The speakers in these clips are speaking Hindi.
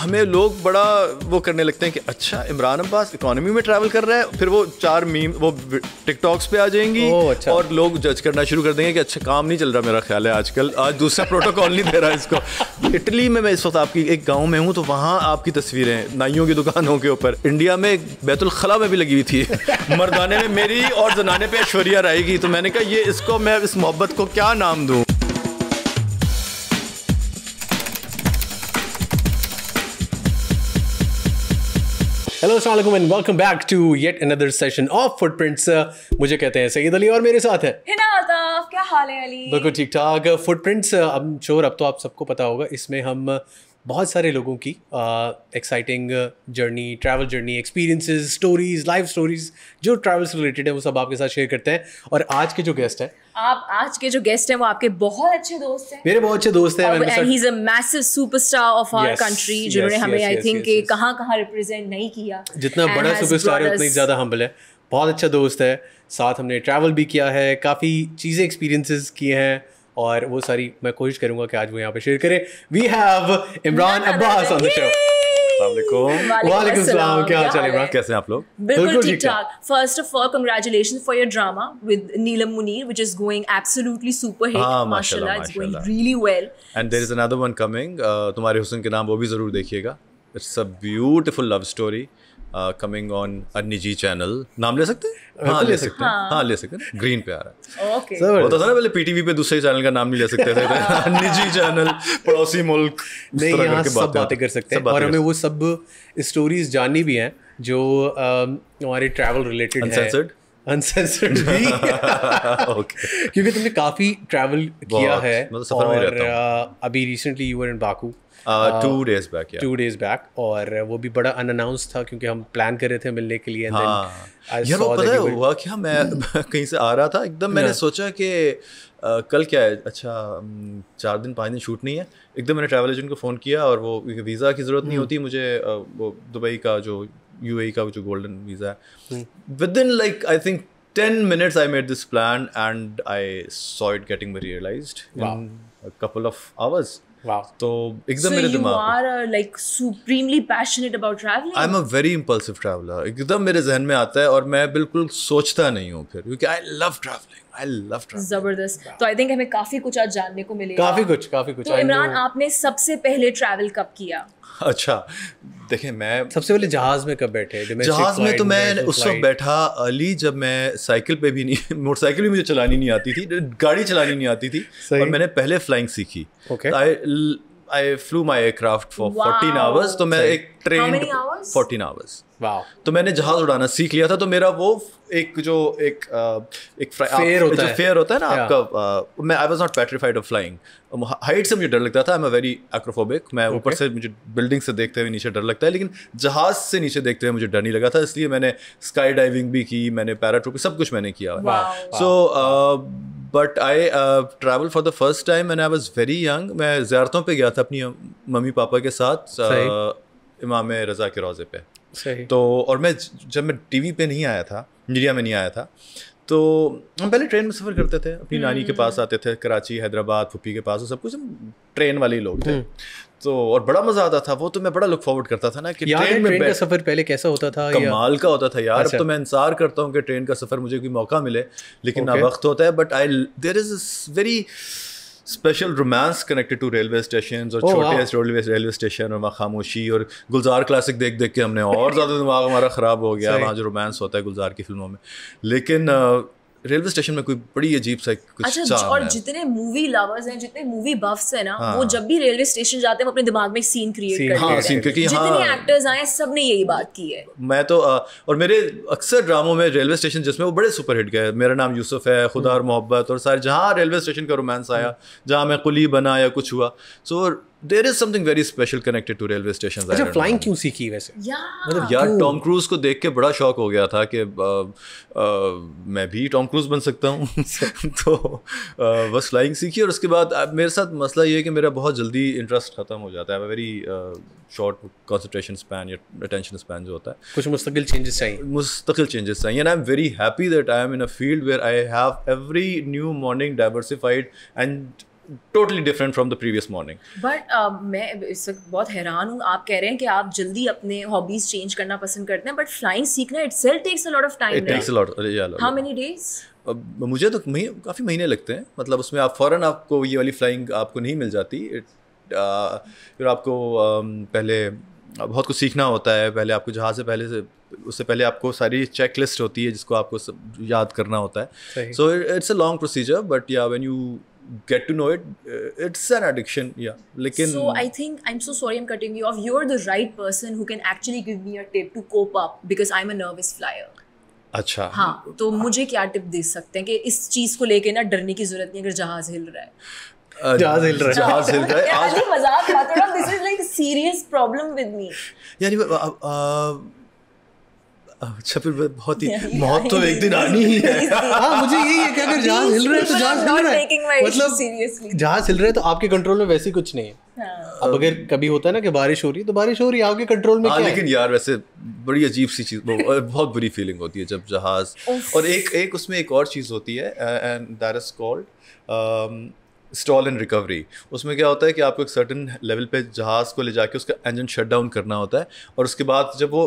हमें लोग बड़ा वो करने लगते हैं कि अच्छा इमरान अब्बास इकोनॉमी में ट्रैवल कर रहा है फिर वो चार मीम वो टिकटॉक्स पे आ जाएंगी अच्छा। और लोग जज करना शुरू कर देंगे कि अच्छा काम नहीं चल रहा मेरा ख्याल है आजकल आज दूसरा प्रोटोकॉल नहीं दे रहा इसको इटली में मैं इस वक्त आपकी एक गाँव में हूँ तो वहाँ आपकी तस्वीरें नाइयों की दुकानों के ऊपर इंडिया में बैतुलखला में भी लगी हुई थी मर्दाने में मेरी और जनाने पे ऐश्वर्या रहेगी तो मैंने कहा ये इसको मैं इस मोहब्बत को क्या नाम दूँ हेलो अस्सलाम and welcome back to yet another session of Footprints मुझे कहते हैं सईद अली और मेरे साथ है हिना आताफ क्या हाल है अली बिल्कुल ठीक ठाक फुटप्रिंट्स अब श्योर अब तो आप सबको पता होगा इसमें हम बहुत सारे लोगों की exciting journey travel journey experiences stories life stories जो ट्रैवल से रिलेटेड है वो सब आपके साथ शेयर करते हैं और आज के जो गेस्ट हैं आप आज के जो गेस्ट हैं वो आपके बहुत अच्छे दोस्त हैं मेरे बहुत अच्छे दोस्त हैं and he is a massive superstar of our country जिन्होंने हमें आई थिंक कहाँ कहाँ रिप्रेजेंट नहीं किया जितना बड़ा सुपरस्टार है उतना ही ज़्यादा हम्बल है बहुत अच्छा दोस्त है साथ हमने ट्रैवल भी किया है काफ़ी चीज़ें एक्सपीरियंसेस किए हैं और वो सारी मैं कोशिश करूंगा कि आज वो यहाँ पे शेयर करें we have Imran Abbas on the show तुम्हारे हुसन के नाम वो भी जरूर देखिएगा it's a beautiful love story coming on a निजी चैनल नाम ले सकते हैं हाँ, हाँ।, हाँ ले सकते हैं हाँ ले सकते हैं ग्रीन पे आ रहा है ओके oh, होता तो था ना पहले पीटीवी पे दूसरे चैनल का नाम नहीं ले सकते थे निजी चैनल पड़ोसी मुल्क नहीं सब बातें कर सकते हैं और हमें वो सब स्टोरीज जाननी भी हैं जो हमारे ट्रैवल रिलेटेड है अनसेंसर्ड भी ओके क्योंकि तुमने काफ़ी ट्रैवल किया है मतलब सफर में रहता हूं अभी recently you were in Baku two days back two days back और वो भी बड़ा अनअनाउंस था क्योंकि हम प्लान कर रहे थे मिलने के लिए हाँ. यार पता है हुआ क्या मैं hmm. कहीं से आ रहा था एकदम मैंने सोचा कि कल क्या है अच्छा हम्म, चार दिन पाँच दिन शूट नहीं है एकदम मैंने ट्रैवल एजेंट को फ़ोन किया और वो वीज़ा की ज़रूरत नहीं hmm. होती मुझे वो दुबई का जो यूएई का जो गोल्डन वीज़ा है within like I think ten minutes I made this plan and I saw it getting realise couple of hours तो एकदम मेरे दिमाग are like supremely passionate about travelling I am a very impulsive traveller एकदम मेरे जहन में आता है और मैं बिल्कुल सोचता नहीं हूँ फिर क्योंकि आई लव ट्रैवलिंग जबरदस्त तो आई थिंक हमें काफी कुछ आज जानने को मिलेगा काफी कुछ काफी कुछ तो इमरान आपने सबसे पहले ट्रैवल कब किया अच्छा देखिए मैं सबसे पहले जहाज में कब बैठे जहाज में तो मैं उस वक्त बैठा अली जब मैं साइकिल पे भी नहीं मोटरसाइकिल भी मुझे चलानी नहीं आती थी गाड़ी चलानी नहीं आती थी और मैंने पहले फ्लाइंग सीखी okay okay. I flew my aircraft for fourteen hours तो मैं एक ट्रेन फोर्टीन आवर्स तो मैंने जहाज उड़ाना सीख लिया था तो मेरा वो एक जो एक एक फेयर होता, है। फेयर होता है ना आपका आ, मैं I was not petrified of flying height से मुझे डर लगता था मैं वेरी एक्रोफोबिक मैं ऊपर से मुझे बिल्डिंग से देखते हुए नीचे डर लगता है लेकिन जहाज से नीचे देखते हुए मुझे डर नहीं लगा था इसलिए मैंने स्काई डाइविंग भी की मैंने पैराट्रोपी सब कुछ मैंने किया so but I travel for the first time and I was very young मैं ज्यारतों पे गया था अपनी मम्मी पापा के साथ uh, इमाम रज़ा के रोज़े पे तो और मैं जब मैं टीवी पे नहीं आया था मीडिया में नहीं आया था तो हम पहले ट्रेन में सफ़र करते थे अपनी नानी के हम्म। पास आते थे कराची हैदराबाद फुप्पी के पास सब कुछ हम ट्रेन वाले लोग थे हम्म। तो और बड़ा मजा आता था वो तो मैं बड़ा लुक फॉरवर्ड करता था ना कि ट्रेन में ट्रेन का सफर पहले कैसा होता था कमाल या? का होता था यार अच्छा। तो मैं इंतजार करता हूँ कि ट्रेन का सफर मुझे कोई मौका मिले लेकिन okay. ना वक्त होता है but I there is very special romance connected to railway station और oh, छोटे रेलवे रेलवे स्टेशन और वहाँ खामोशी और गुलजार क्लासिक देख देख के हमने और ज़्यादा दिमाग हमारा ख़राब हो गया वहाँ जो रोमांस होता है गुलजार की फिल्मों में लेकिन uh, रेलवे स्टेशन में कोई बड़ी अजीब सा कुछ अच्छा और है। जितने मूवी लवर्स हैं जितने मूवी बफ्स हैं ना हाँ। वो जब भी रेलवे स्टेशन जाते हैं वो अपने दिमाग में सीन क्रिएट करते हाँ, हैं सीन क्योंकि जितने हाँ, एक्टर्स आए सब ने यही बात की है मैं तो आ, और मेरे अक्सर ड्रामों में रेलवे स्टेशन जिसमें वो बड़े सुपर हिट गए मेरा नाम यूसुफ है खुदा और मोहब्बत और सारे जहाँ रेलवे स्टेशन का रोमांस आया जहाँ मैं कुली बना या कुछ हुआ so there is something very special connected to railway station अच्छा फ्लाइंग क्यों सीखी वैसे मतलब यार टॉम क्रूज को देख के बड़ा शौक हो गया था कि मैं भी टॉम क्रूज बन सकता हूँ तो बस फ्लाइंग सीखी और उसके बाद मेरे साथ मसला ये है कि मेरा बहुत जल्दी इंटरेस्ट ख़त्म हो जाता है वेरी शॉर्ट कॉन्सेंट्रेशन स्पैन या अटेंशन स्पैन जो होता है कुछ मुस्तकिल चेंजेस चाहिए मुस्तकिल चेंजेस चाहिए and I am very happy that I am in a field where I have every new morning diversified and totally different from the previous morning but मैं इस वक्त बहुत हैरान हूँ आप कह रहे हैं कि आप जल्दी अपने हॉबीज चेंज करना पसंद करते हैं बट फ्लाइंग सीखना itself takes a of time how many days मुझे तो मही, काफ़ी महीने लगते हैं मतलब उसमें आप फ़ौरन आपको ये वाली फ्लाइंग आपको नहीं मिल जाती इट uh, फिर आपको um, पहले बहुत कुछ सीखना होता है पहले आपको जहाज से पहले से उससे पहले आपको सारी चेक लिस्ट होती है जिसको आपको याद करना होता है so it's a long procedure but yeah when you get to know it uh, it's an addiction yeah like so i think i'm so sorry i'm cutting you off you're the right person who can actually give me a tip to cope up because i'm a nervous flyer अच्छा हाँ तो आ, मुझे क्या टिप दे सकते हैं कि इस चीज को लेके ना डरने की जरूरत नहीं अगर जहाज हिल रहा है जहाज हिल रहा है जहाज हिल रहा है आज मजाक मत उड़ाओ this is like serious problem with me यानी अच्छा फिर बहुत ही मौत तो एक दिन आनी ही है हाँ मुझे यही है कि अगर जहाज हिल रहा है तो जहाज हिल रहा है मतलब जहाज हिल रहा है तो आपके कंट्रोल में वैसे कुछ नहीं है हाँ। अब अगर कभी होता है ना कि बारिश हो रही है तो बारिश हो रही है आपके कंट्रोल में हाँ, क्या लेकिन यार वैसे बड़ी अजीब सी चीज़ बहुत बुरी फीलिंग होती है जब जहाज और एक एक उसमें एक और चीज़ होती है and that is called stall and recovery उसमें क्या होता है कि आपको एक सर्टन लेवल पे जहाज़ को ले जाके उसका इंजन शट डाउन करना होता है और उसके बाद जब वो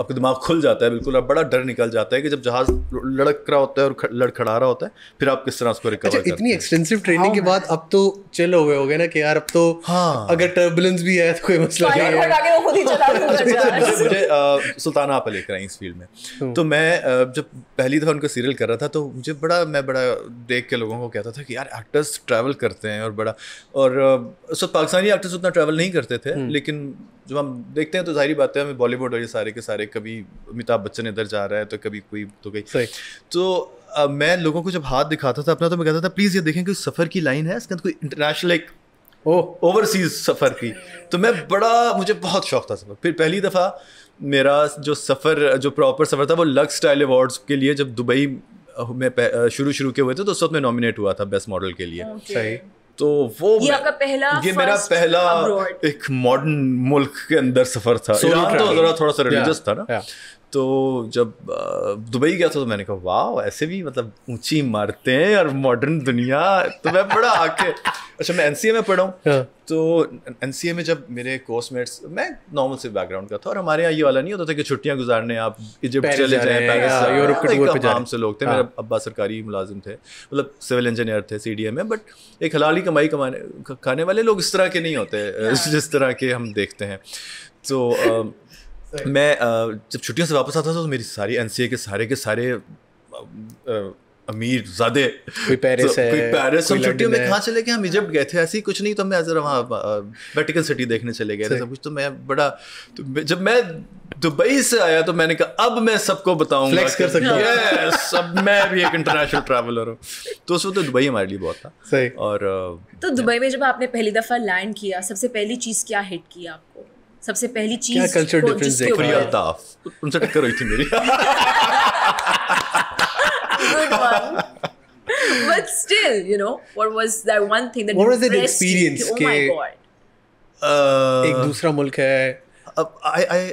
आपका दिमाग खुल जाता है बिल्कुल आप बड़ा डर निकल जाता है कि जब जहाज लड़क रहा होता है और लड़खड़ा रहा होता है फिर आप किस तरह उसको रिकवर अच्छा, इतनी एक्सटेंसिव ट्रेनिंग हाँ, के बाद हाँ। अब तो चिल हो गए हो गए ना कि यार अब तो हाँ, अगर टर्बुलेंस भी है तो कोई मसला नहीं है अच्छा, अच्छा। मुझे सुल्ताना आप लेकर आई इस फील्ड में हम्म। तो मैं जब पहली दफ़ा उनका सीरियल कर रहा था तो मुझे बड़ा मैं बड़ा देख के लोगों को कहता था कि यार एक्टर्स ट्रैवल करते हैं और बड़ा और सब पाकिस्तानी एक्टर्स उतना ट्रैवल नहीं करते थे हम्म। लेकिन जो हम देखते हैं तो जाहिर बात है हमें बॉलीवुड और ये सारे के सारे कभी अमिताभ बच्चन इधर जा रहा है तो कभी कोई तो कहीं सही तो आ, मैं लोगों को जब हाथ दिखाता था अपना तो मैं कहता था प्लीज़ ये देखें कि सफ़र की लाइन है इसके अंदर कोई इंटरनेशनल एक ओवरसीज सफ़र की तो मैं बड़ा मुझे बहुत शौक था सफ़र फिर पहली दफ़ा मेरा जो सफ़र जो प्रॉपर सफ़र था वो लग स्टाइल अवार्ड्स के लिए जब दुबई में शुरू शुरू के हुए थे तो उस वक्त मैं नॉमिनेट हुआ था बेस्ट मॉडल के लिए सही okay. तो वो ये आपका पहला ये मेरा पहला एक मॉडर्न मुल्क के अंदर सफर था तो थोड़ा सा रिलीजियस था ना तो जब दुबई गया था तो मैंने कहा वाह ऐसे भी मतलब ऊंची इमारतें और मॉडर्न दुनिया तो मैं बड़ा आके अच्छा मैं एन में पढ़ा हूँ हाँ। तो एन में जब मेरे कोर्समेट्स मैं नॉर्मल से बैकग्राउंड का था और हमारे यहाँ ये वाला नहीं होता था कि छुट्टियाँ गुजारने आप इजिप्ट चले जाए यूरोप तो के टूर पे जाम से लोग थे हाँ। मेरे अब्बा सरकारी मुलाजिम थे मतलब सिविल इंजीनियर थे सी में बट एक हलाली कमाई कमाने खाने वाले लोग इस तरह के नहीं होते हाँ। जिस तरह के हम देखते हैं तो मैं जब छुट्टियों से वापस आता था तो मेरी सारी एन के सारे के सारे अमीर ज़ादे कोई पेरिस तो है कोई पेरिस तो हम छुट्टियों में कहाँ चले गए हम इजिप्ट गए थे ऐसे ही कुछ नहीं तो मैं जरा वहाँ वेटिकन सिटी देखने चले गए थे सब कुछ तो मैं बड़ा तो जब मैं दुबई से आया तो मैंने कहा अब मैं सबको बताऊंगा कर सकता हूँ सब मैं भी एक इंटरनेशनल ट्रैवलर हूँ तो उस वक्त तो दुबई हमारे लिए बहुत था सही और तो दुबई में जब आपने पहली दफ़ा लैंड किया सबसे पहली चीज़ क्या हिट की आपको सबसे पहली चीज क्या कल्चर डिफरेंस अल्ताफ उनसे टक्कर हुई थी मेरी but still you know what was that one thing that what was that experience oh my god uh, एक दूसरा मुल्क है अब आई आई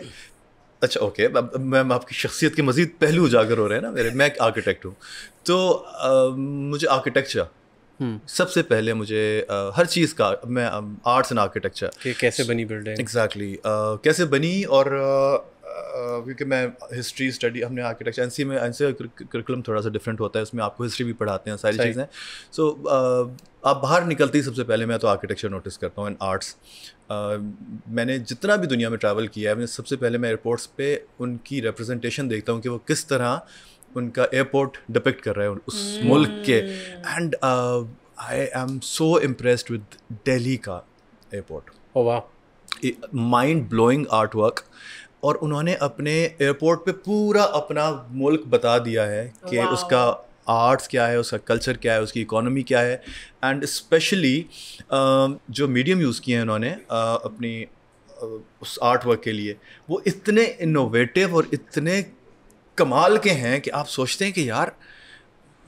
अच्छा ओके मैम आपकी शख्सियत के मज़ीद पहलू उजागर हो रहे हैं ना मेरे मैं आर्किटेक्ट हूँ तो मुझे आर्किटेक्चर हम्म। सबसे पहले मुझे आ, हर चीज़ का मैं आर्ट्स एंड आर्किटेक्चर कैसे बनी बिल्डिंग एग्जैक्टली exactly, कैसे बनी और क्योंकि मैं हिस्ट्री स्टडी हमने आर्किटेक्चर एन सी में एन सी करिकुलम थोड़ा सा डिफरेंट होता है उसमें आपको हिस्ट्री भी पढ़ाते हैं सारी चीज़ें सो आप बाहर निकलते ही सबसे पहले मैं तो आर्किटेक्चर नोटिस करता हूँ एंड आर्ट्स मैंने जितना भी दुनिया में ट्रैवल किया है मैं सबसे पहले मैं एयरपोर्ट्स पे उनकी रिप्रेजेंटेशन देखता हूँ कि वो किस तरह उनका एयरपोर्ट डिपेक्ट कर रहा है उस mm. मुल्क के and I am so impressed with Delhi का airport mind blowing art work और उन्होंने अपने एयरपोर्ट पे पूरा अपना मुल्क बता दिया है कि wow. उसका आर्ट्स क्या है उसका कल्चर क्या है उसकी इकोनॉमी क्या है एंड स्पेशली uh, जो मीडियम यूज़ किए हैं उन्होंने uh, अपनी uh, उस आर्ट वर्क के लिए वो इतने इनोवेटिव और इतने कमाल के हैं कि आप सोचते हैं कि यार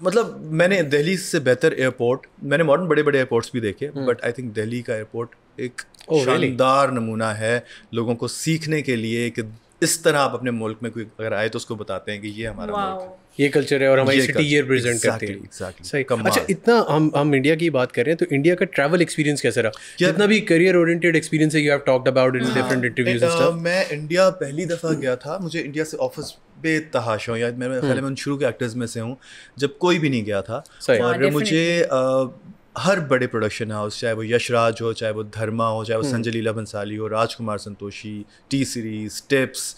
मतलब मैंने दिल्ली से बेहतर एयरपोर्ट मैंने मॉडर्न बड़े बड़े एयरपोर्ट्स भी देखे बट आई थिंक दिल्ली का एयरपोर्ट एक oh, शानदार really? नमूना है लोगों को सीखने के लिए कि इस तरह आप अपने मुल्क में कोई अगर आए तो उसको बताते हैं कि ये हमारा wow. मुल्क है ये कल्चर है और हमारी सिटी ये रिप्रेजेंट करती है exactly. सही अच्छा इतना हम हम इंडिया की बात कर रहे हैं तो इंडिया का ट्रैवल एक्सपीरियंस कैसा रहा जितना भी करियर ओरिएंटेड एक्सपीरियंस है you have talked about in different interviews and stuff मैं इंडिया पहली दफ़ा गया था मुझे इंडिया से ऑफिस बेतहाशा हूँ यार मेरे हम्म। ख्याल में उन शुरू के एक्टर्स में से हूँ जब कोई भी नहीं गया था और हाँ, मुझे हर बड़े प्रोडक्शन हाउस चाहे वो यशराज हो चाहे वो धर्मा हो चाहे वो हम्म। संजय लीला भंसाली हो Rajkumar Santoshi T Series Tips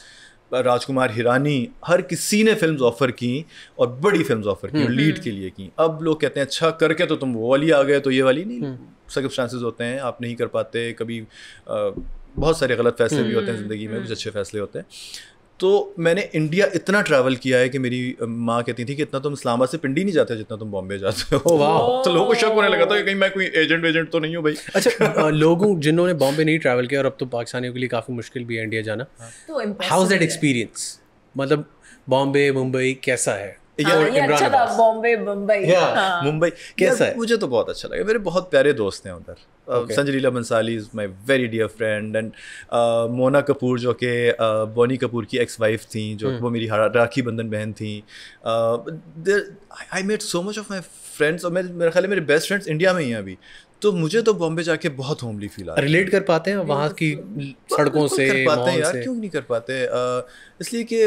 Rajkumar Hirani हर किसी ने फिल्म्स ऑफर की और बड़ी फिल्म्स ऑफर की लीड हम्म, हम्म। के लिए की अब लोग कहते हैं अच्छा करके तो तुम वो वाली आ गए तो ये वाली नहीं सर्कमस्टांसेस हम्म। होते हैं आप नहीं कर पाते कभी आ, बहुत सारे गलत फैसले भी होते हैं ज़िंदगी में कुछ अच्छे फैसले होते हैं तो मैंने इंडिया इतना ट्रैवल किया है कि मेरी माँ कहती थी कि इतना तुम इस्लामाबाद से पिंडी नहीं जाते जितना तुम बॉम्बे जाते हो वाह तो लोगों को शक होने लगा था कि कहीं मैं कोई एजेंट वेजेंट तो नहीं हूँ भाई अच्छा लोगों जिन्होंने बॉम्बे नहीं ट्रैवल किया और अब तो पाकिस्तानियों के लिए काफ़ी मुश्किल भी है इंडिया जाना हाउ दैट एक्सपीरियंस मतलब बॉम्बे मुंबई कैसा है हाँ, अच्छा हाँ। मुंबई कैसा है मुझे तो बहुत अच्छा लगा मेरे बहुत प्यारे दोस्त हैं उधर Sanjay Leela Bhansali is my very dear friend and Mona Kapoor जो कि बोनी कपूर की एक्स वाइफ थी जो hmm. वो मेरी राखी बंधन बहन थी I met so much of my friends और मेरे मेरे ख्याल मेरे बेस्ट फ्रेंड्स इंडिया में ही हैं अभी तो मुझे तो बॉम्बे जाके बहुत होमली फील आ रिलेट कर पाते हैं वहाँ की सड़कों तो से कर पाते हैं यार क्यों नहीं कर पाते इसलिए कि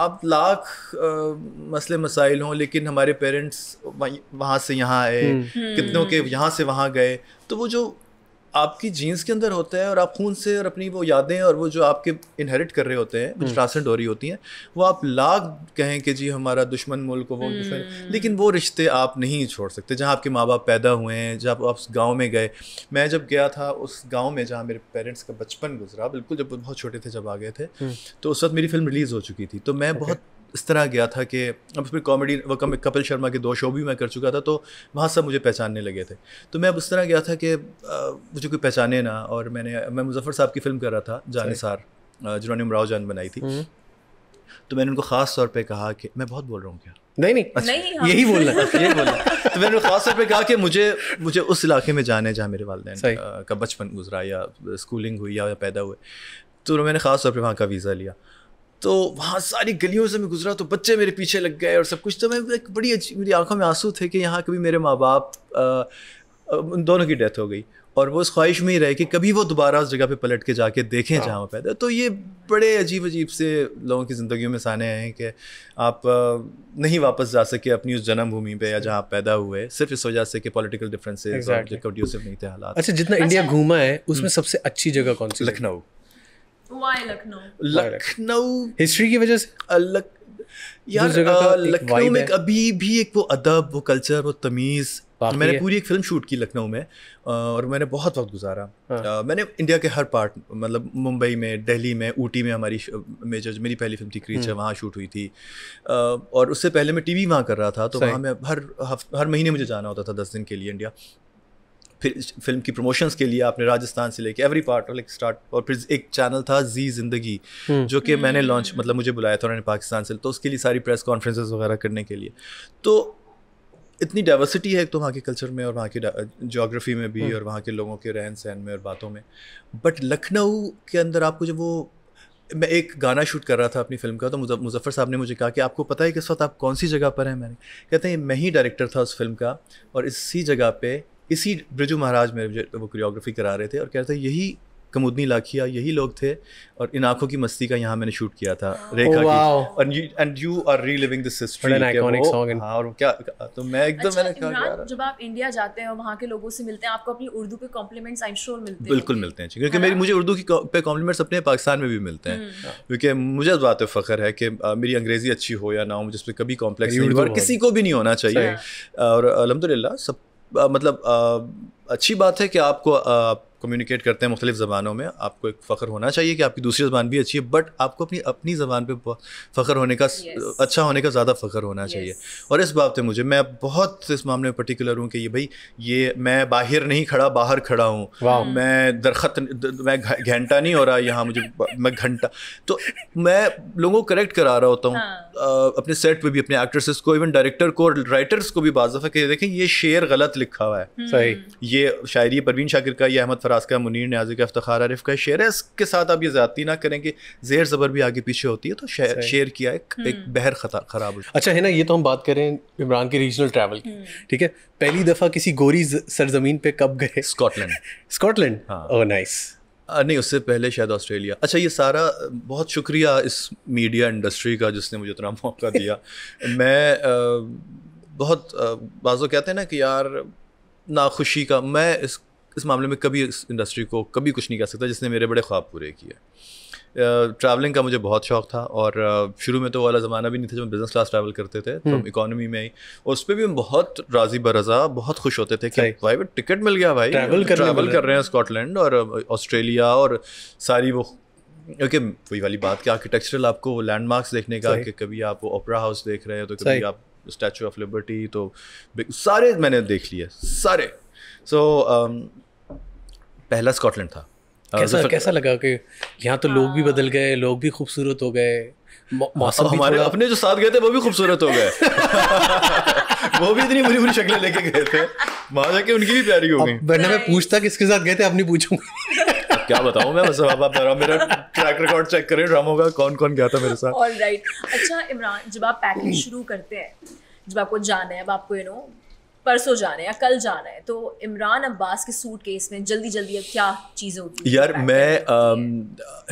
आप लाख मसले मसाइल हों लेकिन हमारे पेरेंट्स वहाँ से यहाँ आए हम्म। कितनों के हम्म। यहाँ से वहाँ गए तो वो जो आपकी जीन्स के अंदर होता है और आप खून से और अपनी वो यादें और वो जो आपके इनहेरिट कर रहे होते हैं कुछ हम्म। ट्रांसेंड हो रही होती हैं वो आप लाख कहें कि जी हमारा दुश्मन मुल्क वो हम्म। दुश्मन लेकिन वो रिश्ते आप नहीं छोड़ सकते जहाँ आपके माँ बाप पैदा हुए हैं जब आप उस गाँव में गए मैं जब गया था उस गाँव में जहाँ मेरे पेरेंट्स का बचपन गुजरा बिल्कुल जब बहुत छोटे थे जब आ गए थे हम्म। तो उस वक्त मेरी फिल्म रिलीज़ हो चुकी थी तो मैं बहुत इस तरह गया था कि अब उसमें कॉमेडी वो कपिल शर्मा के दो शो भी मैं कर चुका था तो वहाँ सब मुझे पहचानने लगे थे तो मैं अब उस तरह गया था कि मुझे कोई पहचाने ना और मैंने मैं मुजफ्फर साहब की फ़िल्म कर रहा था जानसार जिन्होंने उमराव जान बनाई थी हम्म। तो मैंने उनको ख़ास तौर पे कहा कि मैं बहुत बोल रहा हूँ क्या नहीं नहीं, अच्छा, नहीं हाँ। यही बोलना यही बोलना तो मैंने खास तौर पे कहा कि मुझे मुझे उस इलाके में जाना है जहाँ मेरे वालदे का बचपन गुजरा या स्कूलिंग हुई या, पैदा हुए तो मैंने ख़ास तौर पर वहाँ का वीज़ा लिया तो वहाँ सारी गलियों से मैं गुजरा तो बच्चे मेरे पीछे लग गए और सब कुछ तो मैं एक बड़ी अच्छी मेरी आंखों में आंसू थे कि यहाँ कभी मेरे माँ बाप उन दोनों की डेथ हो गई और वो उस ख्वाहिश में ही रहे कि कभी वो दोबारा उस जगह पे पलट के जाके देखें हाँ। जहाँ वो पैदा तो ये बड़े अजीब अजीब से लोगों की ज़िंदगी में आए हैं कि आप नहीं वापस जा सके अपनी उस जन्मभूमि पे या जहाँ पैदा हुए सिर्फ इस वजह से कि पॉलिटिकल डिफरेंसेस और नहीं थे हालात अच्छा जितना इंडिया अच्छा। घूमा है उसमें हम्म। सबसे अच्छी जगह कौन सी लखनऊ लखनऊ हिस्ट्री की वजह से यार लखनऊ में अभी भी एक वो अदब वो कल्चर वो तमीज़ मैंने पूरी एक फिल्म शूट की लखनऊ में और मैंने बहुत वक्त गुजारा हाँ। मैंने इंडिया के हर पार्ट मतलब मुंबई में दिल्ली में ऊटी में हमारी मेजर मेरी पहली फिल्म थी क्रीचर हम्म। वहाँ शूट हुई थी और उससे पहले मैं टीवी वहाँ कर रहा था तो वहाँ मैं हर हर महीने मुझे जाना होता था दस दिन के लिए इंडिया फिर फिल्म की प्रमोशंस के लिए आपने राजस्थान से लेके एवरी पार्ट लाइक स्टार्ट और फिर एक चैनल था जी जिंदगी हम्म। जो कि मैंने लॉन्च हम्म। मतलब मुझे बुलाया था उन्होंने पाकिस्तान से तो उसके लिए सारी प्रेस कॉन्फ्रेंसेज वगैरह करने के लिए तो इतनी डाइवर्सिटी है एक तो वहाँ के कल्चर में और वहाँ की जोग्राफी में भी हम्म। और वहाँ के लोगों के रहन सहन में और बातों में बट लखनऊ के अंदर आपको जब वो मैं एक गाना शूट कर रहा था अपनी फिल्म का तो मुजफ्फर साहब ने मुझे कहा कि आपको पता है कि इस वक्त आप कौन सी जगह पर हैं मैंने कहते हैं मैं ही डायरेक्टर था उस फिल्म का और इसी जगह पे इसी ब्रिजू महाराज मेरे तो वो कोरियोग्राफी करा रहे थे और कह रहे थे यही कमुदनी लाखिया यही लोग थे और इन आंखों की मस्ती का यहाँ मैंने शूट किया था oh, रेखा oh, की and you are reliving this history हाँ और क्या तो मैं एकदम अच्छा, मैंने कहा जब आप इंडिया जाते हैं वहाँ के लोगों से मिलते हैं आपको अपनी उर्दू पे कॉम्प्लीमेंट्स आई श्योर मिलते हैं बिल्कुल मिलते हैं क्योंकि मेरी मुझे उर्दू की पे कॉम्प्लीमेंट्स अपने पाकिस्तान में भी मिलते हैं हम्म। हाँ। क्योंकि मुझे बात पे फ़ख्र है कि मेरी अंग्रेज़ी अच्छी हो या ना हो मुझे इस पर कभी कॉम्प्लेक्स किसी को भी नहीं होना चाहिए और अलहमदिल्ला सब मतलब अच्छी बात है कि आपको कम्युनिकेट करते हैं मुख्तलिफ ज़बानों में आपको एक फ़ख्र होना चाहिए कि आपकी दूसरी ज़बान भी अच्छी है बट आपको अपनी अपनी ज़बान पर फ़ख्र होने का yes. अच्छा होने का ज़्यादा फ़ख्र होना yes. चाहिए और इस बात पर मुझे मैं बहुत इस मामले में पर्टिकुलर हूँ कि ये भाई ये मैं बाहर नहीं खड़ा बाहर खड़ा हूँ hmm. मैं दरखत मैं घंटा नहीं हो रहा यहाँ मुझे मैं घंटा तो मैं लोगों को करेक्ट करा रहा होता हूँ हाँ। अपने सेट पर भी अपने एक्ट्रेसेस को इवन डायरेक्टर को और राइटर्स को भी बाजफ़ा कि देखें ये शेर गलत लिखा हुआ है hmm. सही ये शायरी परवीन शाकिर का यह अहमद फरासका मुनीर न्याजी का इफ्तार आरिफ का शेर है इसके साथ आप ये ज्यादा ना करें कि जेर ज़बर भी आगे पीछे होती है तो शेर शेर किया एक, हम्म। एक बहर खता ख़राब अच्छा है ना ये तो हम बात करें इमरान के रीजनल ट्रैवल की हम्म। ठीक है पहली दफ़ा किसी गोरी सरजमीन पे कब गए स्कॉटलैंड स्कॉटलैंड हाँ नाइस नहीं उससे पहले शायद ऑस्ट्रेलिया अच्छा ये सारा बहुत शुक्रिया इस मीडिया इंडस्ट्री का जिसने मुझे इतना मौका दिया मैं आ, बहुत बाज़ो कहते हैं ना कि यार नाखुशी का मैं इस इस मामले में कभी इस इंडस्ट्री को कभी कुछ नहीं कह सकता जिसने मेरे बड़े ख्वाब पूरे किए ट्रैवलिंग का मुझे बहुत शौक था और शुरू में तो वाला ज़माना भी नहीं था जब हम बिज़नेस क्लास ट्रैवल करते थे तो हम हम्म। इकोनॉमी में ही और उस पर भी हम बहुत राजी बरजा बहुत खुश होते थे कि भाई टिकट मिल गया भाई ट्रैवल कर, कर रहे हैं स्कॉटलैंड और ऑस्ट्रेलिया और सारी वो ओके वही वाली बात कि आर्किटेक्चरल आपको लैंडमार्क्स देखने का कि कभी आप ओपरा हाउस देख रहे हो तो कभी आप स्टैचू ऑफ लिबर्टी तो सारे मैंने देख लिए सारे सो so, um, पहला स्कॉटलैंड था uh, कैसा uh, कैसा लगा कि यहाँ तो लोग भी बदल गए लोग भी खूबसूरत हो गए मौसम हमारे अपने जो साथ गए थे वो भी खूबसूरत हो गए वो भी इतनी बुरी बुरी शक्लें लेके गए थे वहां जाके उनकी भी प्यारी हो गई वरना मैं पूछता किसके साथ गए थे आप नहीं पूछूंगा क्या बताऊं मैं बस अब आप मेरा ट्रैक रिकॉर्ड चेक करें ड्रामों का कौन कौन गया था मेरे साथ ऑलराइट अच्छा इमरान जब आप पैकिंग हम्म। शुरू करते हैं जब आपको जाना है अब आपको यू नो परसों जाना है या कल जाना है तो इमरान अब्बास के सूट केस में जल्दी जल्दी अब क्या चीज़ें होती यार मैं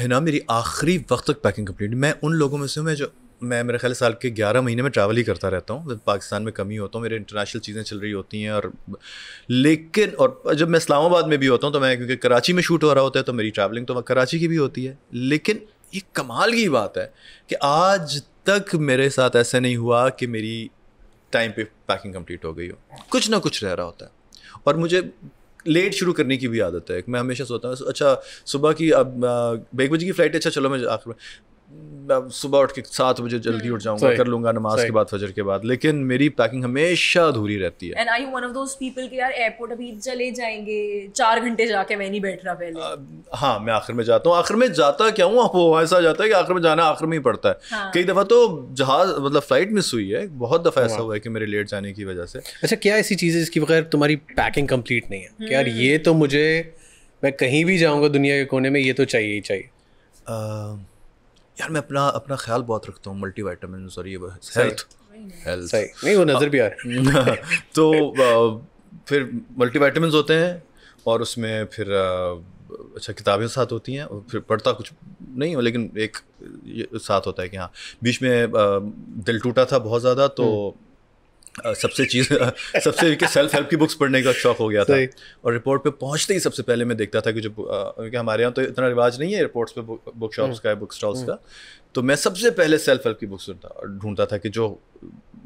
है ना मेरी आखिरी वक्त तक पैकिंग कंप्लीट मैं उन लोगों में से मैं जो मैं मेरे ख्याल साल के ग्यारह महीने में ट्रैवल ही करता रहता हूँ पाकिस्तान में कमी होता हूँ मेरे इंटरनेशनल चीज़ें चल रही होती हैं और लेकिन और जब मैं इस्लामाबाद में भी होता हूँ तो मैं क्योंकि कराची में शूट हो रहा होता है तो मेरी ट्रैवलिंग तो कराची की भी होती है लेकिन ये कमाल की बात है कि आज तक मेरे साथ ऐसा नहीं हुआ कि मेरी टाइम पे पैकिंग कंप्लीट हो गई हो कुछ ना कुछ रह रहा होता है और मुझे लेट शुरू करने की भी आदत है मैं हमेशा सोचता हूँ अच्छा सुबह की अब एक बजे की फ्लाइट है अच्छा चलो मैं आप सुबह उठ के सात बजे जल्दी हम्म। उठ जाऊंगा कर लूंगा नमाज के बाद फजर के बाद लेकिन मेरी पैकिंग हमेशा अधूरी रहती है and I one of those people के यार एयरपोर्ट अभी चले जाएंगे चार घंटे जाके मैं नहीं बैठ रहा पहले हाँ मैं आखिर में जाता हूँ आखिर में जाता क्या हूँ वो ऐसा जाता है कि आखिर में जाना आखिर में ही पड़ता है हाँ. कई दफ़ा तो जहाज मतलब फ्लाइट मिस हुई है बहुत दफ़ा ऐसा हाँ। हुआ है कि मेरे लेट जाने की वजह से अच्छा क्या ऐसी चीज़ है जिसकी बगैर तुम्हारी पैकिंग कम्प्लीट नहीं है यार हम्म। ये तो मुझे मैं कहीं भी जाऊँगा दुनिया के कोने में ये तो चाहिए ही चाहिए यार मैं अपना अपना ख्याल बहुत रखता हूँ मल्टी वाइटामिन और ये हेल्थ हेल्थ नहीं वो नज़र भी आ रहा तो फिर मल्टी वाइटामिन होते हैं और उसमें फिर अच्छा किताबें साथ होती हैं और फिर पढ़ता कुछ नहीं हो लेकिन एक साथ होता है कि हाँ बीच में दिल टूटा था बहुत ज़्यादा तो हम्म। सबसे चीज़ सबसे के सेल्फ हेल्प की बुक्स पढ़ने का शौक हो गया था और रिपोर्ट पे पहुंचते ही सबसे पहले मैं देखता था कि जब क्योंकि हमारे यहाँ तो इतना रिवाज नहीं है रिपोर्ट्स पे बुक शॉप्स हम्म। का बुक स्टॉल्स हम्म। का तो मैं सबसे पहले सेल्फ हेल्प की बुक्स ढूंढता था कि जो